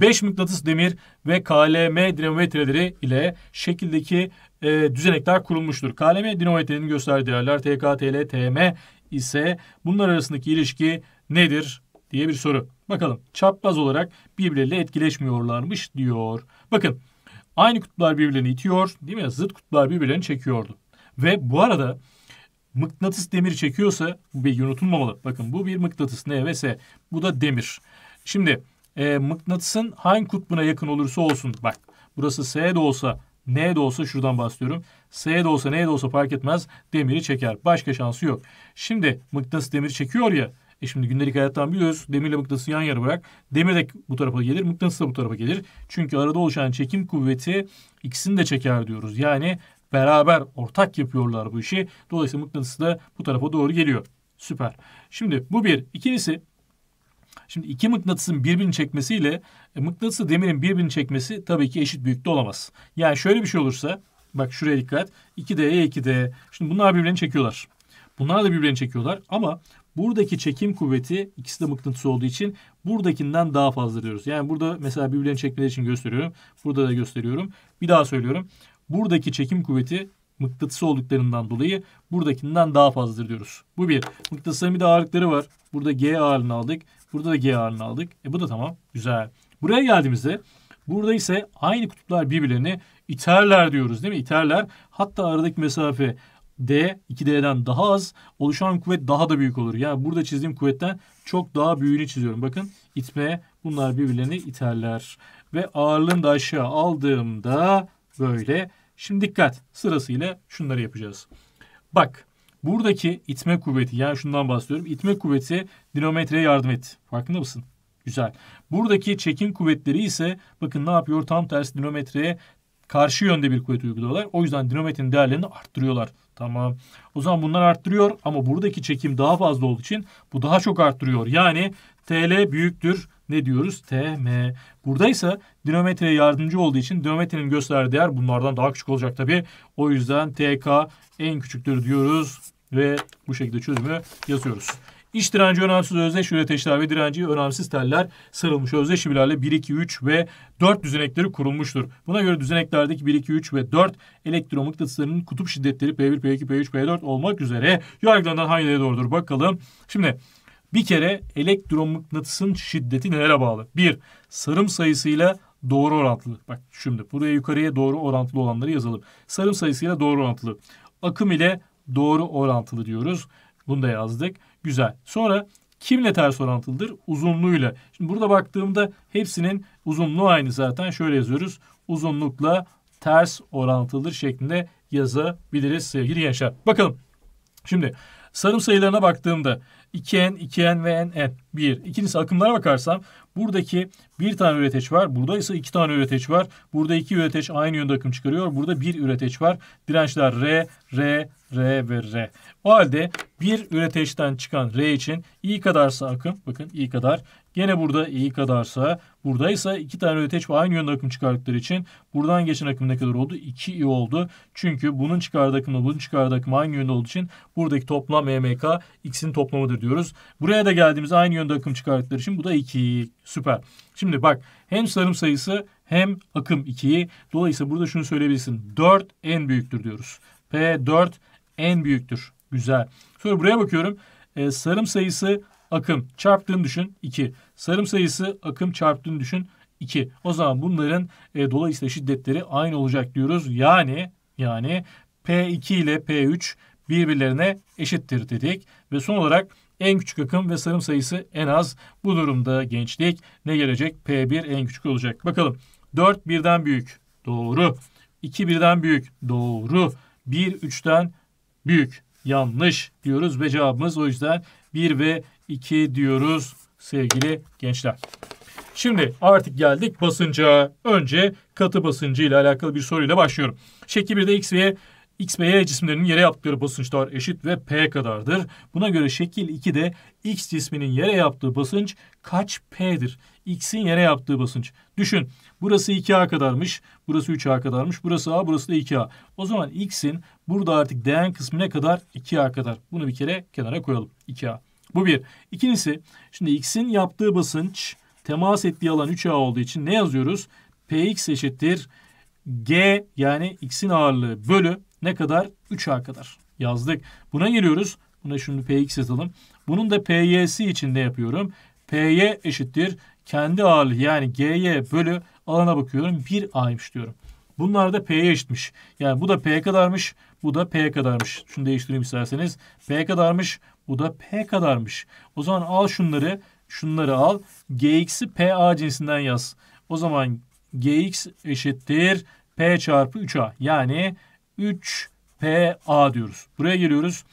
5 mıknatıs demir ve KLM dinamometreleri ile şekildeki e, düzenekler kurulmuştur. KLM dinamometrenin gösterdiği değerler TK, TL, TM ise bunlar arasındaki ilişki nedir diye bir soru. Bakalım çapraz olarak birbirleriyle etkileşmiyorlarmış diyor. Bakın aynı kutuplar birbirlerini itiyor değil mi? Zıt kutuplar birbirlerini çekiyordu. Ve bu arada mıknatıs demir çekiyorsa bu bilgi unutulmamalı. Bakın bu bir mıknatıs ne ve S. Bu da demir. Şimdi e, mıknatısın hangi kutbuna yakın olursa olsun bak burası S de olsa N de olsa şuradan bahsediyorum. S de olsa N de olsa fark etmez demiri çeker. Başka şansı yok. Şimdi mıknatıs demir çekiyor ya e şimdi gündelik hayattan biliyoruz. Demirle mıknatısı yan yana bırak. Demir de bu tarafa gelir, mıknatıs da bu tarafa gelir. Çünkü arada oluşan çekim kuvveti ikisini de çeker diyoruz. Yani beraber ortak yapıyorlar bu işi. Dolayısıyla mıknatısı da bu tarafa doğru geliyor. Süper. Şimdi bu bir. İkincisi Şimdi iki mıknatısın birbirini çekmesiyle e, mıknatısı demirin birbirini çekmesi tabii ki eşit büyüklükte olamaz. Yani şöyle bir şey olursa bak şuraya dikkat. 2D, E2D. Şimdi bunlar birbirini çekiyorlar. Bunlar da birbirini çekiyorlar ama Buradaki çekim kuvveti ikisi de mıknatıs olduğu için buradakinden daha fazla diyoruz. Yani burada mesela birbirlerini çekmeleri için gösteriyorum. Burada da gösteriyorum. Bir daha söylüyorum. Buradaki çekim kuvveti mıknatısı olduklarından dolayı buradakinden daha fazladır diyoruz. Bu bir. Mıknatısların bir de ağırlıkları var. Burada G ağırlığını aldık. Burada da G ağırlığını aldık. E bu da tamam. Güzel. Buraya geldiğimizde burada ise aynı kutuplar birbirlerini iterler diyoruz değil mi? İterler. Hatta aradaki mesafe D 2D'den daha az. Oluşan kuvvet daha da büyük olur. Yani burada çizdiğim kuvvetten çok daha büyüğünü çiziyorum. Bakın itmeye bunlar birbirlerini iterler. Ve ağırlığını da aşağı aldığımda böyle. Şimdi dikkat sırasıyla şunları yapacağız. Bak buradaki itme kuvveti yani şundan bahsediyorum. İtme kuvveti dinometreye yardım etti. Farkında mısın? Güzel. Buradaki çekim kuvvetleri ise bakın ne yapıyor? Tam tersi dinometreye karşı yönde bir kuvvet uyguluyorlar. O yüzden dinometrin değerlerini arttırıyorlar. Tamam. O zaman bunlar arttırıyor ama buradaki çekim daha fazla olduğu için bu daha çok arttırıyor. Yani TL büyüktür ne diyoruz? TM. Buradaysa dinometre yardımcı olduğu için dinometrenin gösterdiği değer bunlardan daha küçük olacak tabii. O yüzden TK en küçüktür diyoruz ve bu şekilde çözümü yazıyoruz. İş direnci önemsiz özdeş üreteçler ve direnci önemsiz teller sarılmış özdeş bilerle 1, 2, 3 ve 4 düzenekleri kurulmuştur. Buna göre düzeneklerdeki 1, 2, 3 ve 4 elektromıknatıslarının kutup şiddetleri P1, P2, P3, P4 olmak üzere yargılanan hangileri doğrudur bakalım. Şimdi bir kere elektromıknatısın şiddeti nelere bağlı? 1. sarım sayısıyla doğru orantılı. Bak şimdi buraya yukarıya doğru orantılı olanları yazalım. Sarım sayısıyla doğru orantılı. Akım ile doğru orantılı diyoruz. Bunu da yazdık. Güzel. Sonra kimle ters orantılıdır? Uzunluğuyla. Şimdi burada baktığımda hepsinin uzunluğu aynı zaten. Şöyle yazıyoruz. Uzunlukla ters orantılıdır şeklinde yazabiliriz sevgili gençler. Bakalım. Şimdi sarım sayılarına baktığımda 2n, 2n ve n, n 1. İkincisi akımlara bakarsam buradaki bir tane üreteç var. Burada ise iki tane üreteç var. Burada iki üreteç aynı yönde akım çıkarıyor. Burada bir üreteç var. Dirençler R, R, R ve R. O halde bir üreteçten çıkan R için i kadarsa akım bakın i kadar gene burada i kadarsa buradaysa iki tane üreteç ve aynı yönde akım çıkardıkları için buradan geçen akım ne kadar oldu? 2 i oldu. Çünkü bunun çıkardığı akımla bunun çıkardığı akım aynı yönde olduğu için buradaki toplam MMK x'in toplamıdır diyoruz. Buraya da geldiğimiz aynı yönde akım çıkardıkları için bu da 2 süper. Şimdi bak hem sarım sayısı hem akım 2'yi. Dolayısıyla burada şunu söyleyebilirsin. 4 en büyüktür diyoruz. P4 en büyüktür. Güzel. Sonra buraya bakıyorum. E, sarım sayısı akım çarptığını düşün 2. Sarım sayısı akım çarptığını düşün 2. O zaman bunların e, dolayısıyla şiddetleri aynı olacak diyoruz. Yani yani P2 ile P3 birbirlerine eşittir dedik ve son olarak en küçük akım ve sarım sayısı en az. Bu durumda gençlik ne gelecek? P1 en küçük olacak. Bakalım. 4 birden büyük. Doğru. 2 birden büyük. Doğru. 1 3'ten büyük. Yanlış diyoruz ve cevabımız o yüzden 1 ve 2 diyoruz sevgili gençler. Şimdi artık geldik basınca. Önce katı basıncı ile alakalı bir soruyla başlıyorum. Şekil 1'de X ve X ve Y cisimlerinin yere yaptıkları basınçlar eşit ve P kadardır. Buna göre şekil 2'de X cisminin yere yaptığı basınç kaç P'dir? X'in yere yaptığı basınç. Düşün burası 2A kadarmış, burası 3A kadarmış, burası A, burası da 2A. O zaman X'in burada artık değen kısmına kadar 2A kadar. Bunu bir kere kenara koyalım. 2A. Bu bir. İkincisi şimdi X'in yaptığı basınç temas ettiği alan 3A olduğu için ne yazıyoruz? Px eşittir G yani X'in ağırlığı bölü ne kadar? 3A kadar yazdık. Buna giriyoruz. Buna şimdi Px yazalım. Bunun da Py'si için ne yapıyorum? Py eşittir kendi ağırlığı yani G'ye bölü alana bakıyorum 1A'ymış diyorum. Bunlar da P'ye eşitmiş. Yani bu da P kadarmış, bu da P kadarmış. Şunu değiştireyim isterseniz. P kadarmış, bu da P kadarmış. O zaman al şunları, şunları al. Gx'i PA cinsinden yaz. O zaman Gx eşittir P çarpı 3A. Yani 3PA diyoruz. Buraya geliyoruz.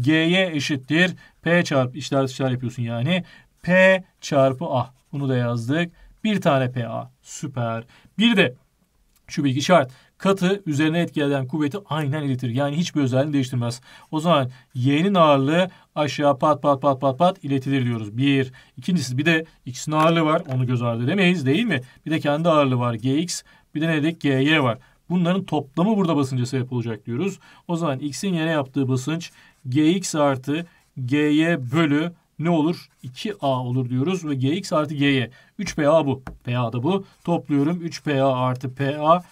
G'ye eşittir P çarpı işler dışlar yapıyorsun yani. P çarpı A. Bunu da yazdık. Bir tane PA. Süper. Bir de şu bilgi şart. Katı üzerine etki eden kuvveti aynen iletir. Yani hiçbir özelliğini değiştirmez. O zaman Y'nin ağırlığı aşağı pat pat pat pat pat iletilir diyoruz. Bir. İkincisi bir de X'in ağırlığı var. Onu göz ardı demeyiz değil mi? Bir de kendi ağırlığı var. GX. Bir de ne dedik? GY var. Bunların toplamı burada basınca sebep olacak diyoruz. O zaman X'in yere yaptığı basınç GX artı GY bölü ne olur? 2A olur diyoruz ve Gx artı Gy. 3PA bu. PA da bu. Topluyorum 3PA artı PA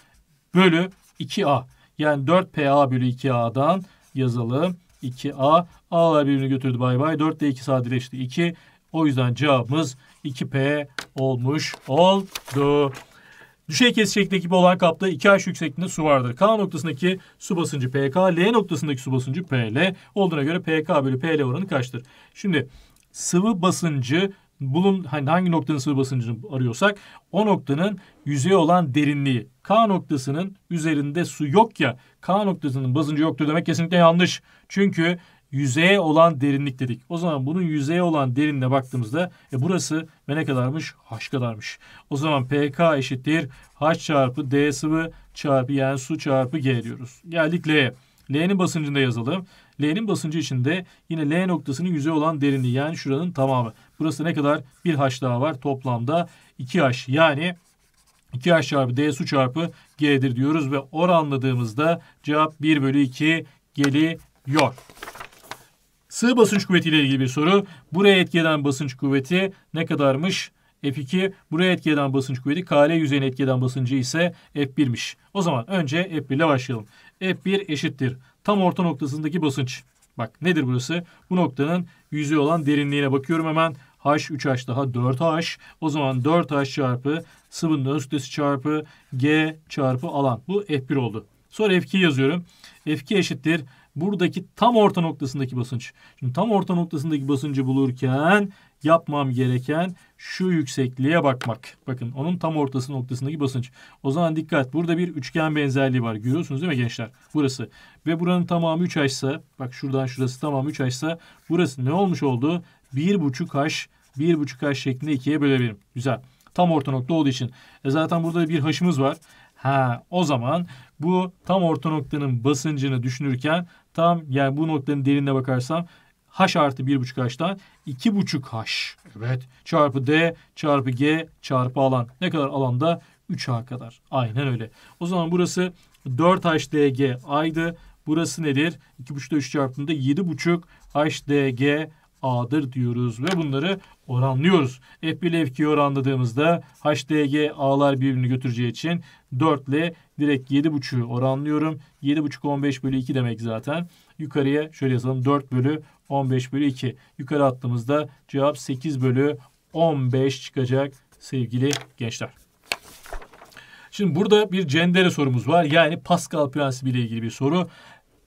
bölü 2A. Yani 4PA bölü 2A'dan yazalım. 2A. A'lar birbirini götürdü bay bay. 4 ile 2 sadeleşti 2. O yüzden cevabımız 2P olmuş oldu. Düşey kesişi şeklindeki olan kapta 2H yüksekliğinde su vardır. K noktasındaki su basıncı PK, L noktasındaki su basıncı PL olduğuna göre PK bölü PL oranı kaçtır? Şimdi sıvı basıncı bulun hani hangi noktanın sıvı basıncını arıyorsak o noktanın yüzeye olan derinliği. K noktasının üzerinde su yok ya K noktasının basıncı yoktur demek kesinlikle yanlış. Çünkü yüzeye olan derinlik dedik. O zaman bunun yüzeye olan derinliğe baktığımızda e, burası ve ne kadarmış? H kadarmış. O zaman pK eşittir H çarpı D sıvı çarpı yani su çarpı G diyoruz. Geldik L'ye. L'nin basıncında yazalım. L'nin basıncı içinde yine L noktasının yüzey olan derinliği yani şuranın tamamı. Burası ne kadar? Bir H daha var. Toplamda 2H yani 2H çarpı D su çarpı G'dir diyoruz ve oranladığımızda cevap 1 bölü 2 geliyor. Sığ basınç kuvveti ile ilgili bir soru. Buraya etki eden basınç kuvveti ne kadarmış? F2 buraya etki eden basınç kuvveti KL yüzeyine etki eden basıncı ise F1'miş. O zaman önce F1 ile başlayalım. F1 eşittir. Tam orta noktasındaki basınç. Bak nedir burası? Bu noktanın yüzey olan derinliğine bakıyorum hemen. H3H daha 4H. O zaman 4H çarpı sıvının öz kütlesi çarpı G çarpı alan. Bu F1 oldu. Sonra F2 yazıyorum. F2 eşittir. Buradaki tam orta noktasındaki basınç. Şimdi tam orta noktasındaki basıncı bulurken yapmam gereken şu yüksekliğe bakmak. Bakın onun tam ortası noktasındaki basınç. O zaman dikkat burada bir üçgen benzerliği var. Görüyorsunuz değil mi gençler? Burası. Ve buranın tamamı 3 h'sa bak şuradan şurası tamam 3 h'sa burası ne olmuş oldu? 1,5 h 1,5 h şeklinde ikiye bölebilirim. Güzel. Tam orta nokta olduğu için. E zaten burada bir haşımız var. Ha o zaman bu tam orta noktanın basıncını düşünürken tam yani bu noktanın derinine bakarsam h artı 1,5h'tan 2,5h. Evet çarpı d çarpı g çarpı alan. Ne kadar alanda? 3h kadar. Aynen öyle. O zaman burası 4hdg aydı. Burası nedir? 2,5 ile 3 çarptığında 7,5 HDG A'dır diyoruz ve bunları oranlıyoruz. F1 ile F2'yi oranladığımızda HDG A'lar birbirini götüreceği için 4 ile direkt 7.5'ü oranlıyorum. 7.5 15 bölü 2 demek zaten. Yukarıya şöyle yazalım 4 bölü 15 bölü 2. Yukarı attığımızda cevap 8 bölü 15 çıkacak sevgili gençler. Şimdi burada bir cendere sorumuz var. Yani Pascal prensibi ile ilgili bir soru.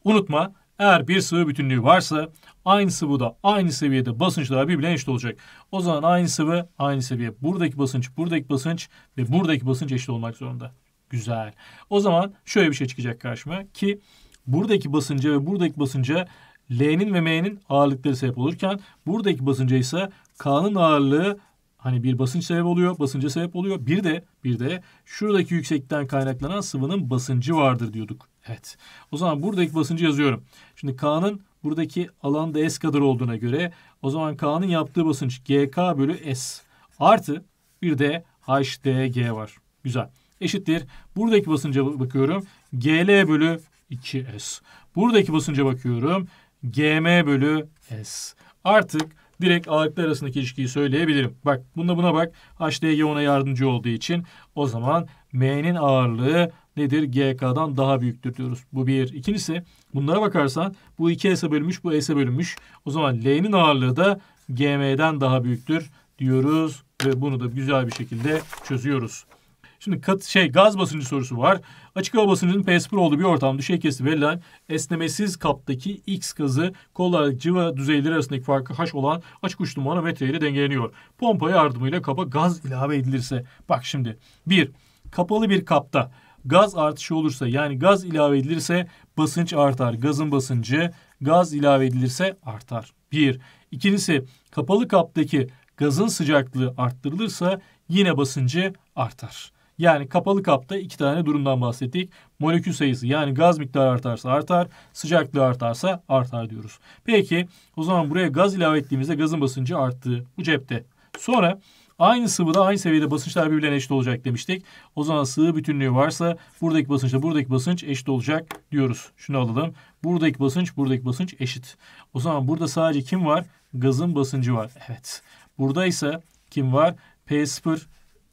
Unutma eğer bir sıvı bütünlüğü varsa aynı sıvıda aynı seviyede basınçlar birbirine eşit olacak. O zaman aynı sıvı aynı seviye. Buradaki basınç, buradaki basınç ve buradaki basınç eşit olmak zorunda. Güzel. O zaman şöyle bir şey çıkacak karşıma ki buradaki basınca ve buradaki basınca L'nin ve M'nin ağırlıkları sebep olurken buradaki basınca ise K'nın ağırlığı hani bir basınç sebep oluyor, basınca sebep oluyor. Bir de bir de şuradaki yüksekten kaynaklanan sıvının basıncı vardır diyorduk. Evet. O zaman buradaki basıncı yazıyorum. Şimdi K'nın buradaki alanda S kadar olduğuna göre o zaman K'nın yaptığı basınç GK bölü S artı bir de HDG var. Güzel. Eşittir. Buradaki basınca bakıyorum. GL bölü 2S. Buradaki basınca bakıyorum gm bölü s. Artık direkt ağırlıklar arasındaki ilişkiyi söyleyebilirim. Bak buna buna bak. HDG ona yardımcı olduğu için o zaman M'nin ağırlığı nedir? GK'dan daha büyüktür diyoruz. Bu bir. İkincisi bunlara bakarsan bu iki S'e bölünmüş bu S'e bölünmüş. O zaman L'nin ağırlığı da GM'den daha büyüktür diyoruz ve bunu da güzel bir şekilde çözüyoruz. Şimdi kat, şey gaz basıncı sorusu var. Açık hava basıncının P0 olduğu bir ortam düşey kesi verilen esnemesiz kaptaki X gazı kollar cıva düzeyleri arasındaki farkı H olan açık uçlu manometre ile dengeleniyor. Pompa yardımıyla kaba gaz ilave edilirse. Bak şimdi bir kapalı bir kapta gaz artışı olursa yani gaz ilave edilirse basınç artar. Gazın basıncı gaz ilave edilirse artar. Bir. İkincisi kapalı kaptaki gazın sıcaklığı arttırılırsa yine basıncı artar. Yani kapalı kapta iki tane durumdan bahsettik. Molekül sayısı yani gaz miktarı artarsa artar, sıcaklığı artarsa artar diyoruz. Peki o zaman buraya gaz ilave ettiğimizde gazın basıncı arttı. Bu cepte. Sonra aynı sıvıda aynı seviyede basınçlar birbirine eşit olacak demiştik. O zaman sıvı bütünlüğü varsa buradaki basınçla buradaki basınç eşit olacak diyoruz. Şunu alalım. Buradaki basınç buradaki basınç eşit. O zaman burada sadece kim var? Gazın basıncı var. Evet. Burada ise kim var? P0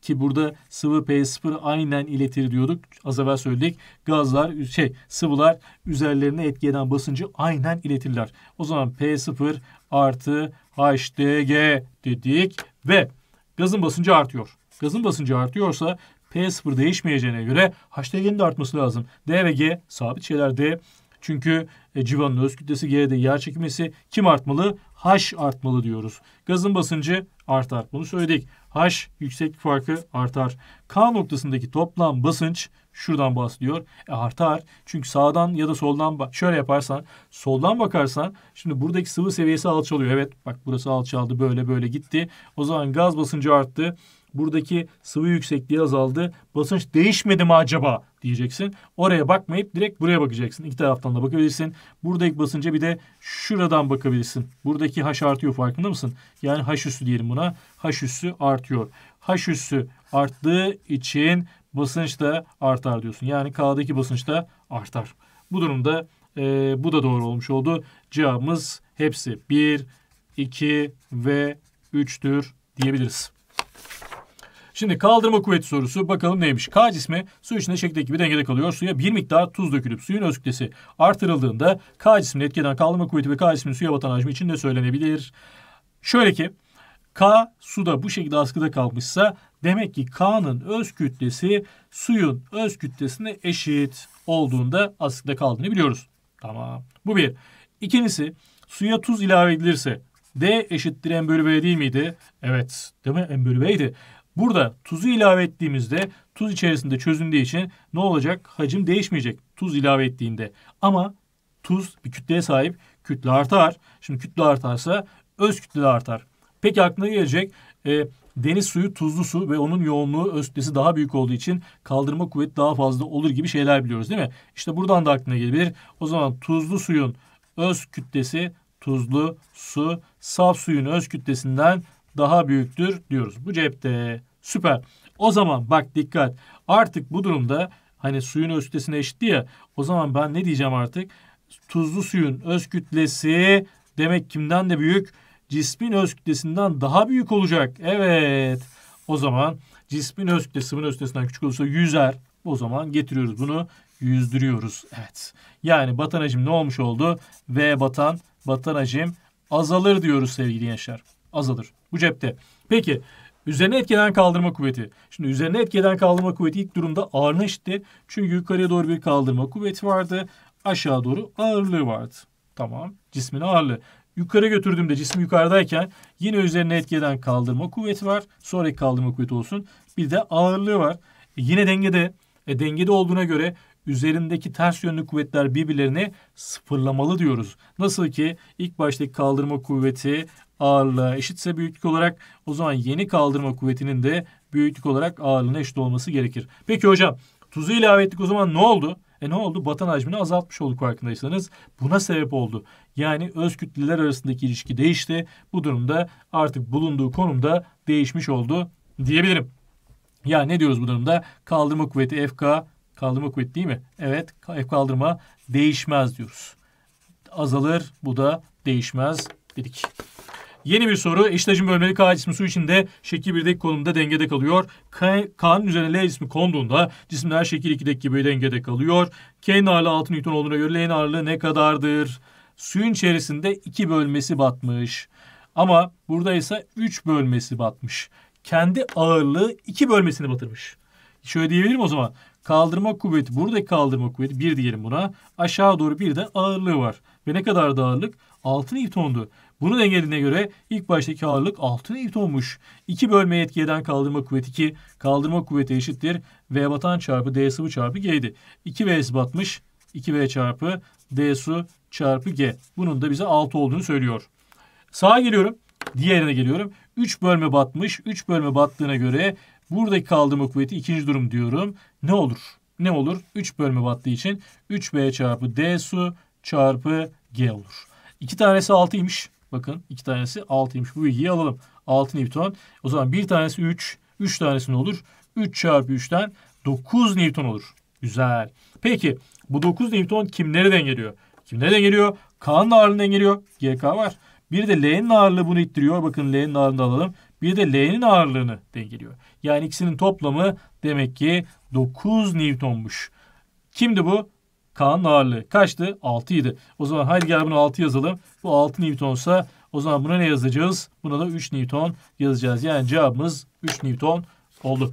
ki burada sıvı P0 aynen iletir diyorduk. Az evvel söyledik. Gazlar şey sıvılar üzerlerine etkileyen basıncı aynen iletirler. O zaman P0 artı HDG dedik ve gazın basıncı artıyor. Gazın basıncı artıyorsa P0 değişmeyeceğine göre HDG'nin de artması lazım. D ve G sabit şeyler D çünkü e, civanın öz kütlesi G'de yer çekmesi kim artmalı? H artmalı diyoruz. Gazın basıncı artar. Bunu söyledik. H yükseklik farkı artar. K noktasındaki toplam basınç şuradan bahsediyor. E artar. Çünkü sağdan ya da soldan şöyle yaparsan soldan bakarsan şimdi buradaki sıvı seviyesi alçalıyor. Evet bak burası alçaldı böyle böyle gitti. O zaman gaz basıncı arttı buradaki sıvı yüksekliği azaldı. Basınç değişmedi mi acaba diyeceksin. Oraya bakmayıp direkt buraya bakacaksın. İki taraftan da bakabilirsin. Buradaki basınca bir de şuradan bakabilirsin. Buradaki H artıyor farkında mısın? Yani H üssü diyelim buna. H üssü artıyor. H üssü arttığı için basınç da artar diyorsun. Yani K'daki basınç da artar. Bu durumda e, bu da doğru olmuş oldu. Cevabımız hepsi 1, 2 ve 3'tür diyebiliriz. Şimdi kaldırma kuvveti sorusu bakalım neymiş? K cismi su içinde şekildeki gibi dengede kalıyor. Suya bir miktar tuz dökülüp suyun öz kütlesi artırıldığında K cismini etkeden kaldırma kuvveti ve K cismin suya batan hacmi için ne söylenebilir? Şöyle ki K suda bu şekilde askıda kalmışsa demek ki K'nın öz kütlesi suyun öz kütlesine eşit olduğunda askıda kaldığını biliyoruz. Tamam. Bu bir. İkincisi suya tuz ilave edilirse D eşittir M bölü V değil miydi? Evet. Değil mi? M bölü V'ydi. Burada tuzu ilave ettiğimizde tuz içerisinde çözündüğü için ne olacak? Hacim değişmeyecek tuz ilave ettiğinde. Ama tuz bir kütleye sahip. Kütle artar. Şimdi kütle artarsa öz kütle de artar. Peki aklına gelecek e, deniz suyu tuzlu su ve onun yoğunluğu öz kütlesi daha büyük olduğu için kaldırma kuvveti daha fazla olur gibi şeyler biliyoruz değil mi? İşte buradan da aklına gelebilir. O zaman tuzlu suyun öz kütlesi tuzlu su saf suyun öz kütlesinden daha büyüktür diyoruz. Bu cepte. Süper. O zaman bak dikkat. Artık bu durumda hani suyun öz kütlesine eşitti ya. O zaman ben ne diyeceğim artık? Tuzlu suyun öz kütlesi demek kimden de büyük? Cismin öz kütlesinden daha büyük olacak. Evet. O zaman cismin öz kütlesi sıvının öz kütlesinden küçük olursa yüzer. O zaman getiriyoruz bunu yüzdürüyoruz. Evet. Yani batan hacim ne olmuş oldu? V batan, batan hacim azalır diyoruz sevgili gençler. Azalır. Bu cepte. Peki üzerine etkeden kaldırma kuvveti. Şimdi üzerine etkeden kaldırma kuvveti ilk durumda ağırlığına eşitti. Çünkü yukarıya doğru bir kaldırma kuvveti vardı. Aşağı doğru ağırlığı vardı. Tamam cismin ağırlığı. Yukarı götürdüğümde cismi yukarıdayken yine üzerine etkeden kaldırma kuvveti var. Sonraki kaldırma kuvveti olsun. Bir de ağırlığı var. E yine dengede. E dengede olduğuna göre üzerindeki ters yönlü kuvvetler birbirlerini sıfırlamalı diyoruz. Nasıl ki ilk baştaki kaldırma kuvveti ağırlığa eşitse büyüklük olarak o zaman yeni kaldırma kuvvetinin de büyüklük olarak ağırlığına eşit olması gerekir. Peki hocam tuzu ilave ettik o zaman ne oldu? E ne oldu? Batan hacmini azaltmış olduk farkındaysanız. Buna sebep oldu. Yani öz kütleler arasındaki ilişki değişti. Bu durumda artık bulunduğu konumda değişmiş oldu diyebilirim. Ya ne diyoruz bu durumda? Kaldırma kuvveti FK kaldırma kuvveti değil mi? Evet F kaldırma değişmez diyoruz. Azalır bu da değişmez dedik. Yeni bir soru. İşlacın bölmeli K cismi su içinde şekil 1'deki konumda dengede kalıyor. K, K'nın üzerine L cismi konduğunda cisimler şekil 2'deki gibi dengede kalıyor. K ağırlığı 6 Newton olduğuna göre L'nin ağırlığı ne kadardır? Suyun içerisinde 2 bölmesi batmış. Ama burada ise 3 bölmesi batmış. Kendi ağırlığı 2 bölmesini batırmış. Şöyle diyebilirim o zaman. Kaldırma kuvveti, buradaki kaldırma kuvveti 1 diyelim buna. Aşağı doğru bir de ağırlığı var. Ve ne kadar da ağırlık? 6 Newton'du. Bunun engeline göre ilk baştaki ağırlık 6 olmuş? 2 bölme etki kaldırma kuvveti 2. Kaldırma kuvveti eşittir. V batan çarpı D sıvı çarpı G'ydi. 2V batmış. 2V çarpı D su çarpı G. Bunun da bize 6 olduğunu söylüyor. Sağa geliyorum. Diğerine geliyorum. 3 bölme batmış. 3 bölme battığına göre buradaki kaldırma kuvveti ikinci durum diyorum. Ne olur? Ne olur? 3 bölme battığı için 3 v çarpı D su çarpı G olur. İki tanesi altıymış. Bakın iki tanesi 6'ymış. Bu bilgiyi alalım. 6 Newton. O zaman bir tanesi 3. 3 tanesi ne olur? 3 çarpı 3'ten 9 Newton olur. Güzel. Peki bu 9 Newton kimleri dengeliyor? Kimleri dengeliyor? K'nın ağırlığını dengeliyor. GK var. Bir de L'nin ağırlığı bunu ittiriyor. Bakın L'nin ağırlığını alalım. Bir de L'nin ağırlığını dengeliyor. Yani ikisinin toplamı demek ki 9 Newton'muş. Kimdi bu? Kaanın ağırlığı kaçtı? 6 idi. O zaman haydi gel bunu 6 yazalım. Bu 6 ise, o zaman buna ne yazacağız? Buna da 3 Newton yazacağız. Yani cevabımız 3 Newton oldu.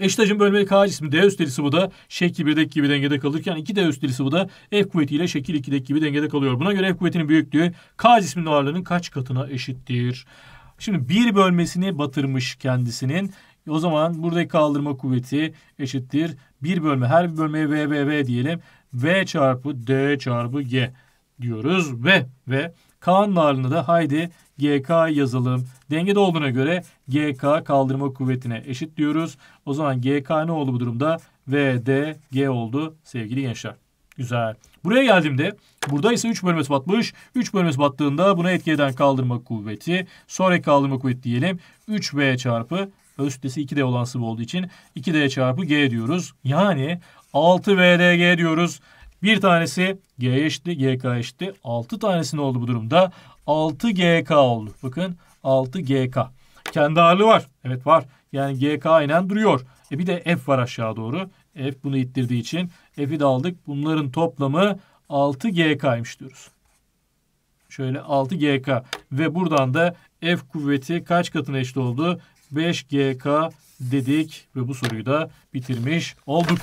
Eşit hacim bölmeli K cismi D üstelisi bu da şekil 1'deki gibi dengede kalırken 2D üstelisi bu da F kuvvetiyle şekil 2'deki gibi dengede kalıyor. Buna göre F kuvvetinin büyüklüğü K cisminin ağırlığının kaç katına eşittir? Şimdi bir bölmesini batırmış kendisinin. E, o zaman buradaki kaldırma kuvveti eşittir. Bir bölme her bir bölmeye V, V, V diyelim. V çarpı D çarpı G diyoruz ve ve K'nın ağırlığını da haydi GK yazalım. Dengede olduğuna göre GK kaldırma kuvvetine eşit diyoruz. O zaman GK ne oldu bu durumda? VDG oldu sevgili gençler. Güzel. Buraya geldiğimde burada ise 3 bölmesi batmış. 3 bölmesi battığında buna etki eden kaldırma kuvveti. sonraki kaldırma kuvveti diyelim. 3V çarpı Öz kütlesi 2D olan sıvı olduğu için 2D çarpı G diyoruz. Yani 6VDG diyoruz. Bir tanesi G eşitti, GK eşitti. 6 tanesi ne oldu bu durumda? 6GK oldu. Bakın 6GK. Kendi ağırlığı var. Evet var. Yani GK aynen duruyor. E bir de F var aşağı doğru. F bunu ittirdiği için F'i de aldık. Bunların toplamı 6GK'ymış diyoruz. Şöyle 6GK ve buradan da F kuvveti kaç katına eşit oldu? 5GK dedik ve bu soruyu da bitirmiş olduk.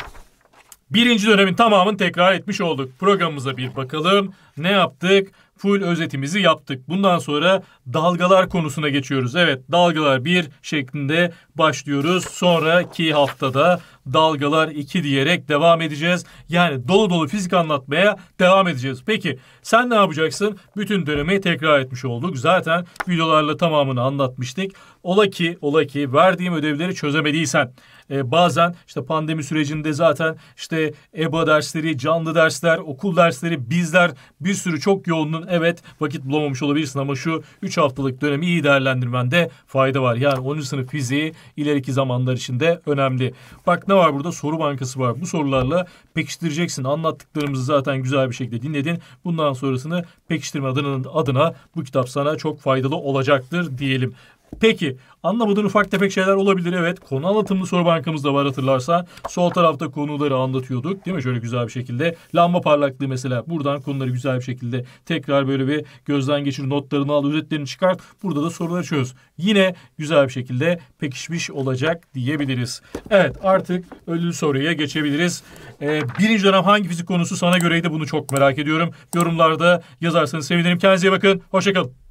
Birinci dönemin tamamını tekrar etmiş olduk. Programımıza bir bakalım. Ne yaptık? full özetimizi yaptık. Bundan sonra dalgalar konusuna geçiyoruz. Evet dalgalar bir şeklinde başlıyoruz. Sonraki haftada dalgalar iki diyerek devam edeceğiz. Yani dolu dolu fizik anlatmaya devam edeceğiz. Peki sen ne yapacaksın? Bütün dönemi tekrar etmiş olduk. Zaten videolarla tamamını anlatmıştık. Ola ki, ola ki verdiğim ödevleri çözemediysen e, bazen işte pandemi sürecinde zaten işte EBA dersleri, canlı dersler, okul dersleri, bizler bir sürü çok yoğunluğun evet vakit bulamamış olabilirsin ama şu üç haftalık dönemi iyi değerlendirmende fayda var. Yani 10. sınıf fiziği ileriki zamanlar için de önemli. Bak ne var burada? Soru bankası var. Bu sorularla pekiştireceksin. Anlattıklarımızı zaten güzel bir şekilde dinledin. Bundan sonrasını pekiştirme adına, adına bu kitap sana çok faydalı olacaktır diyelim. Peki anlamadığın ufak tefek şeyler olabilir. Evet konu anlatımlı soru bankamız da var hatırlarsan. Sol tarafta konuları anlatıyorduk değil mi? Şöyle güzel bir şekilde. Lamba parlaklığı mesela buradan konuları güzel bir şekilde tekrar böyle bir gözden geçir notlarını al özetlerini çıkart. Burada da soruları çöz. Yine güzel bir şekilde pekişmiş olacak diyebiliriz. Evet artık ölü soruya geçebiliriz. Ee, birinci dönem hangi fizik konusu sana göreydi bunu çok merak ediyorum. Yorumlarda yazarsanız sevinirim. Kendinize iyi bakın. Hoşçakalın.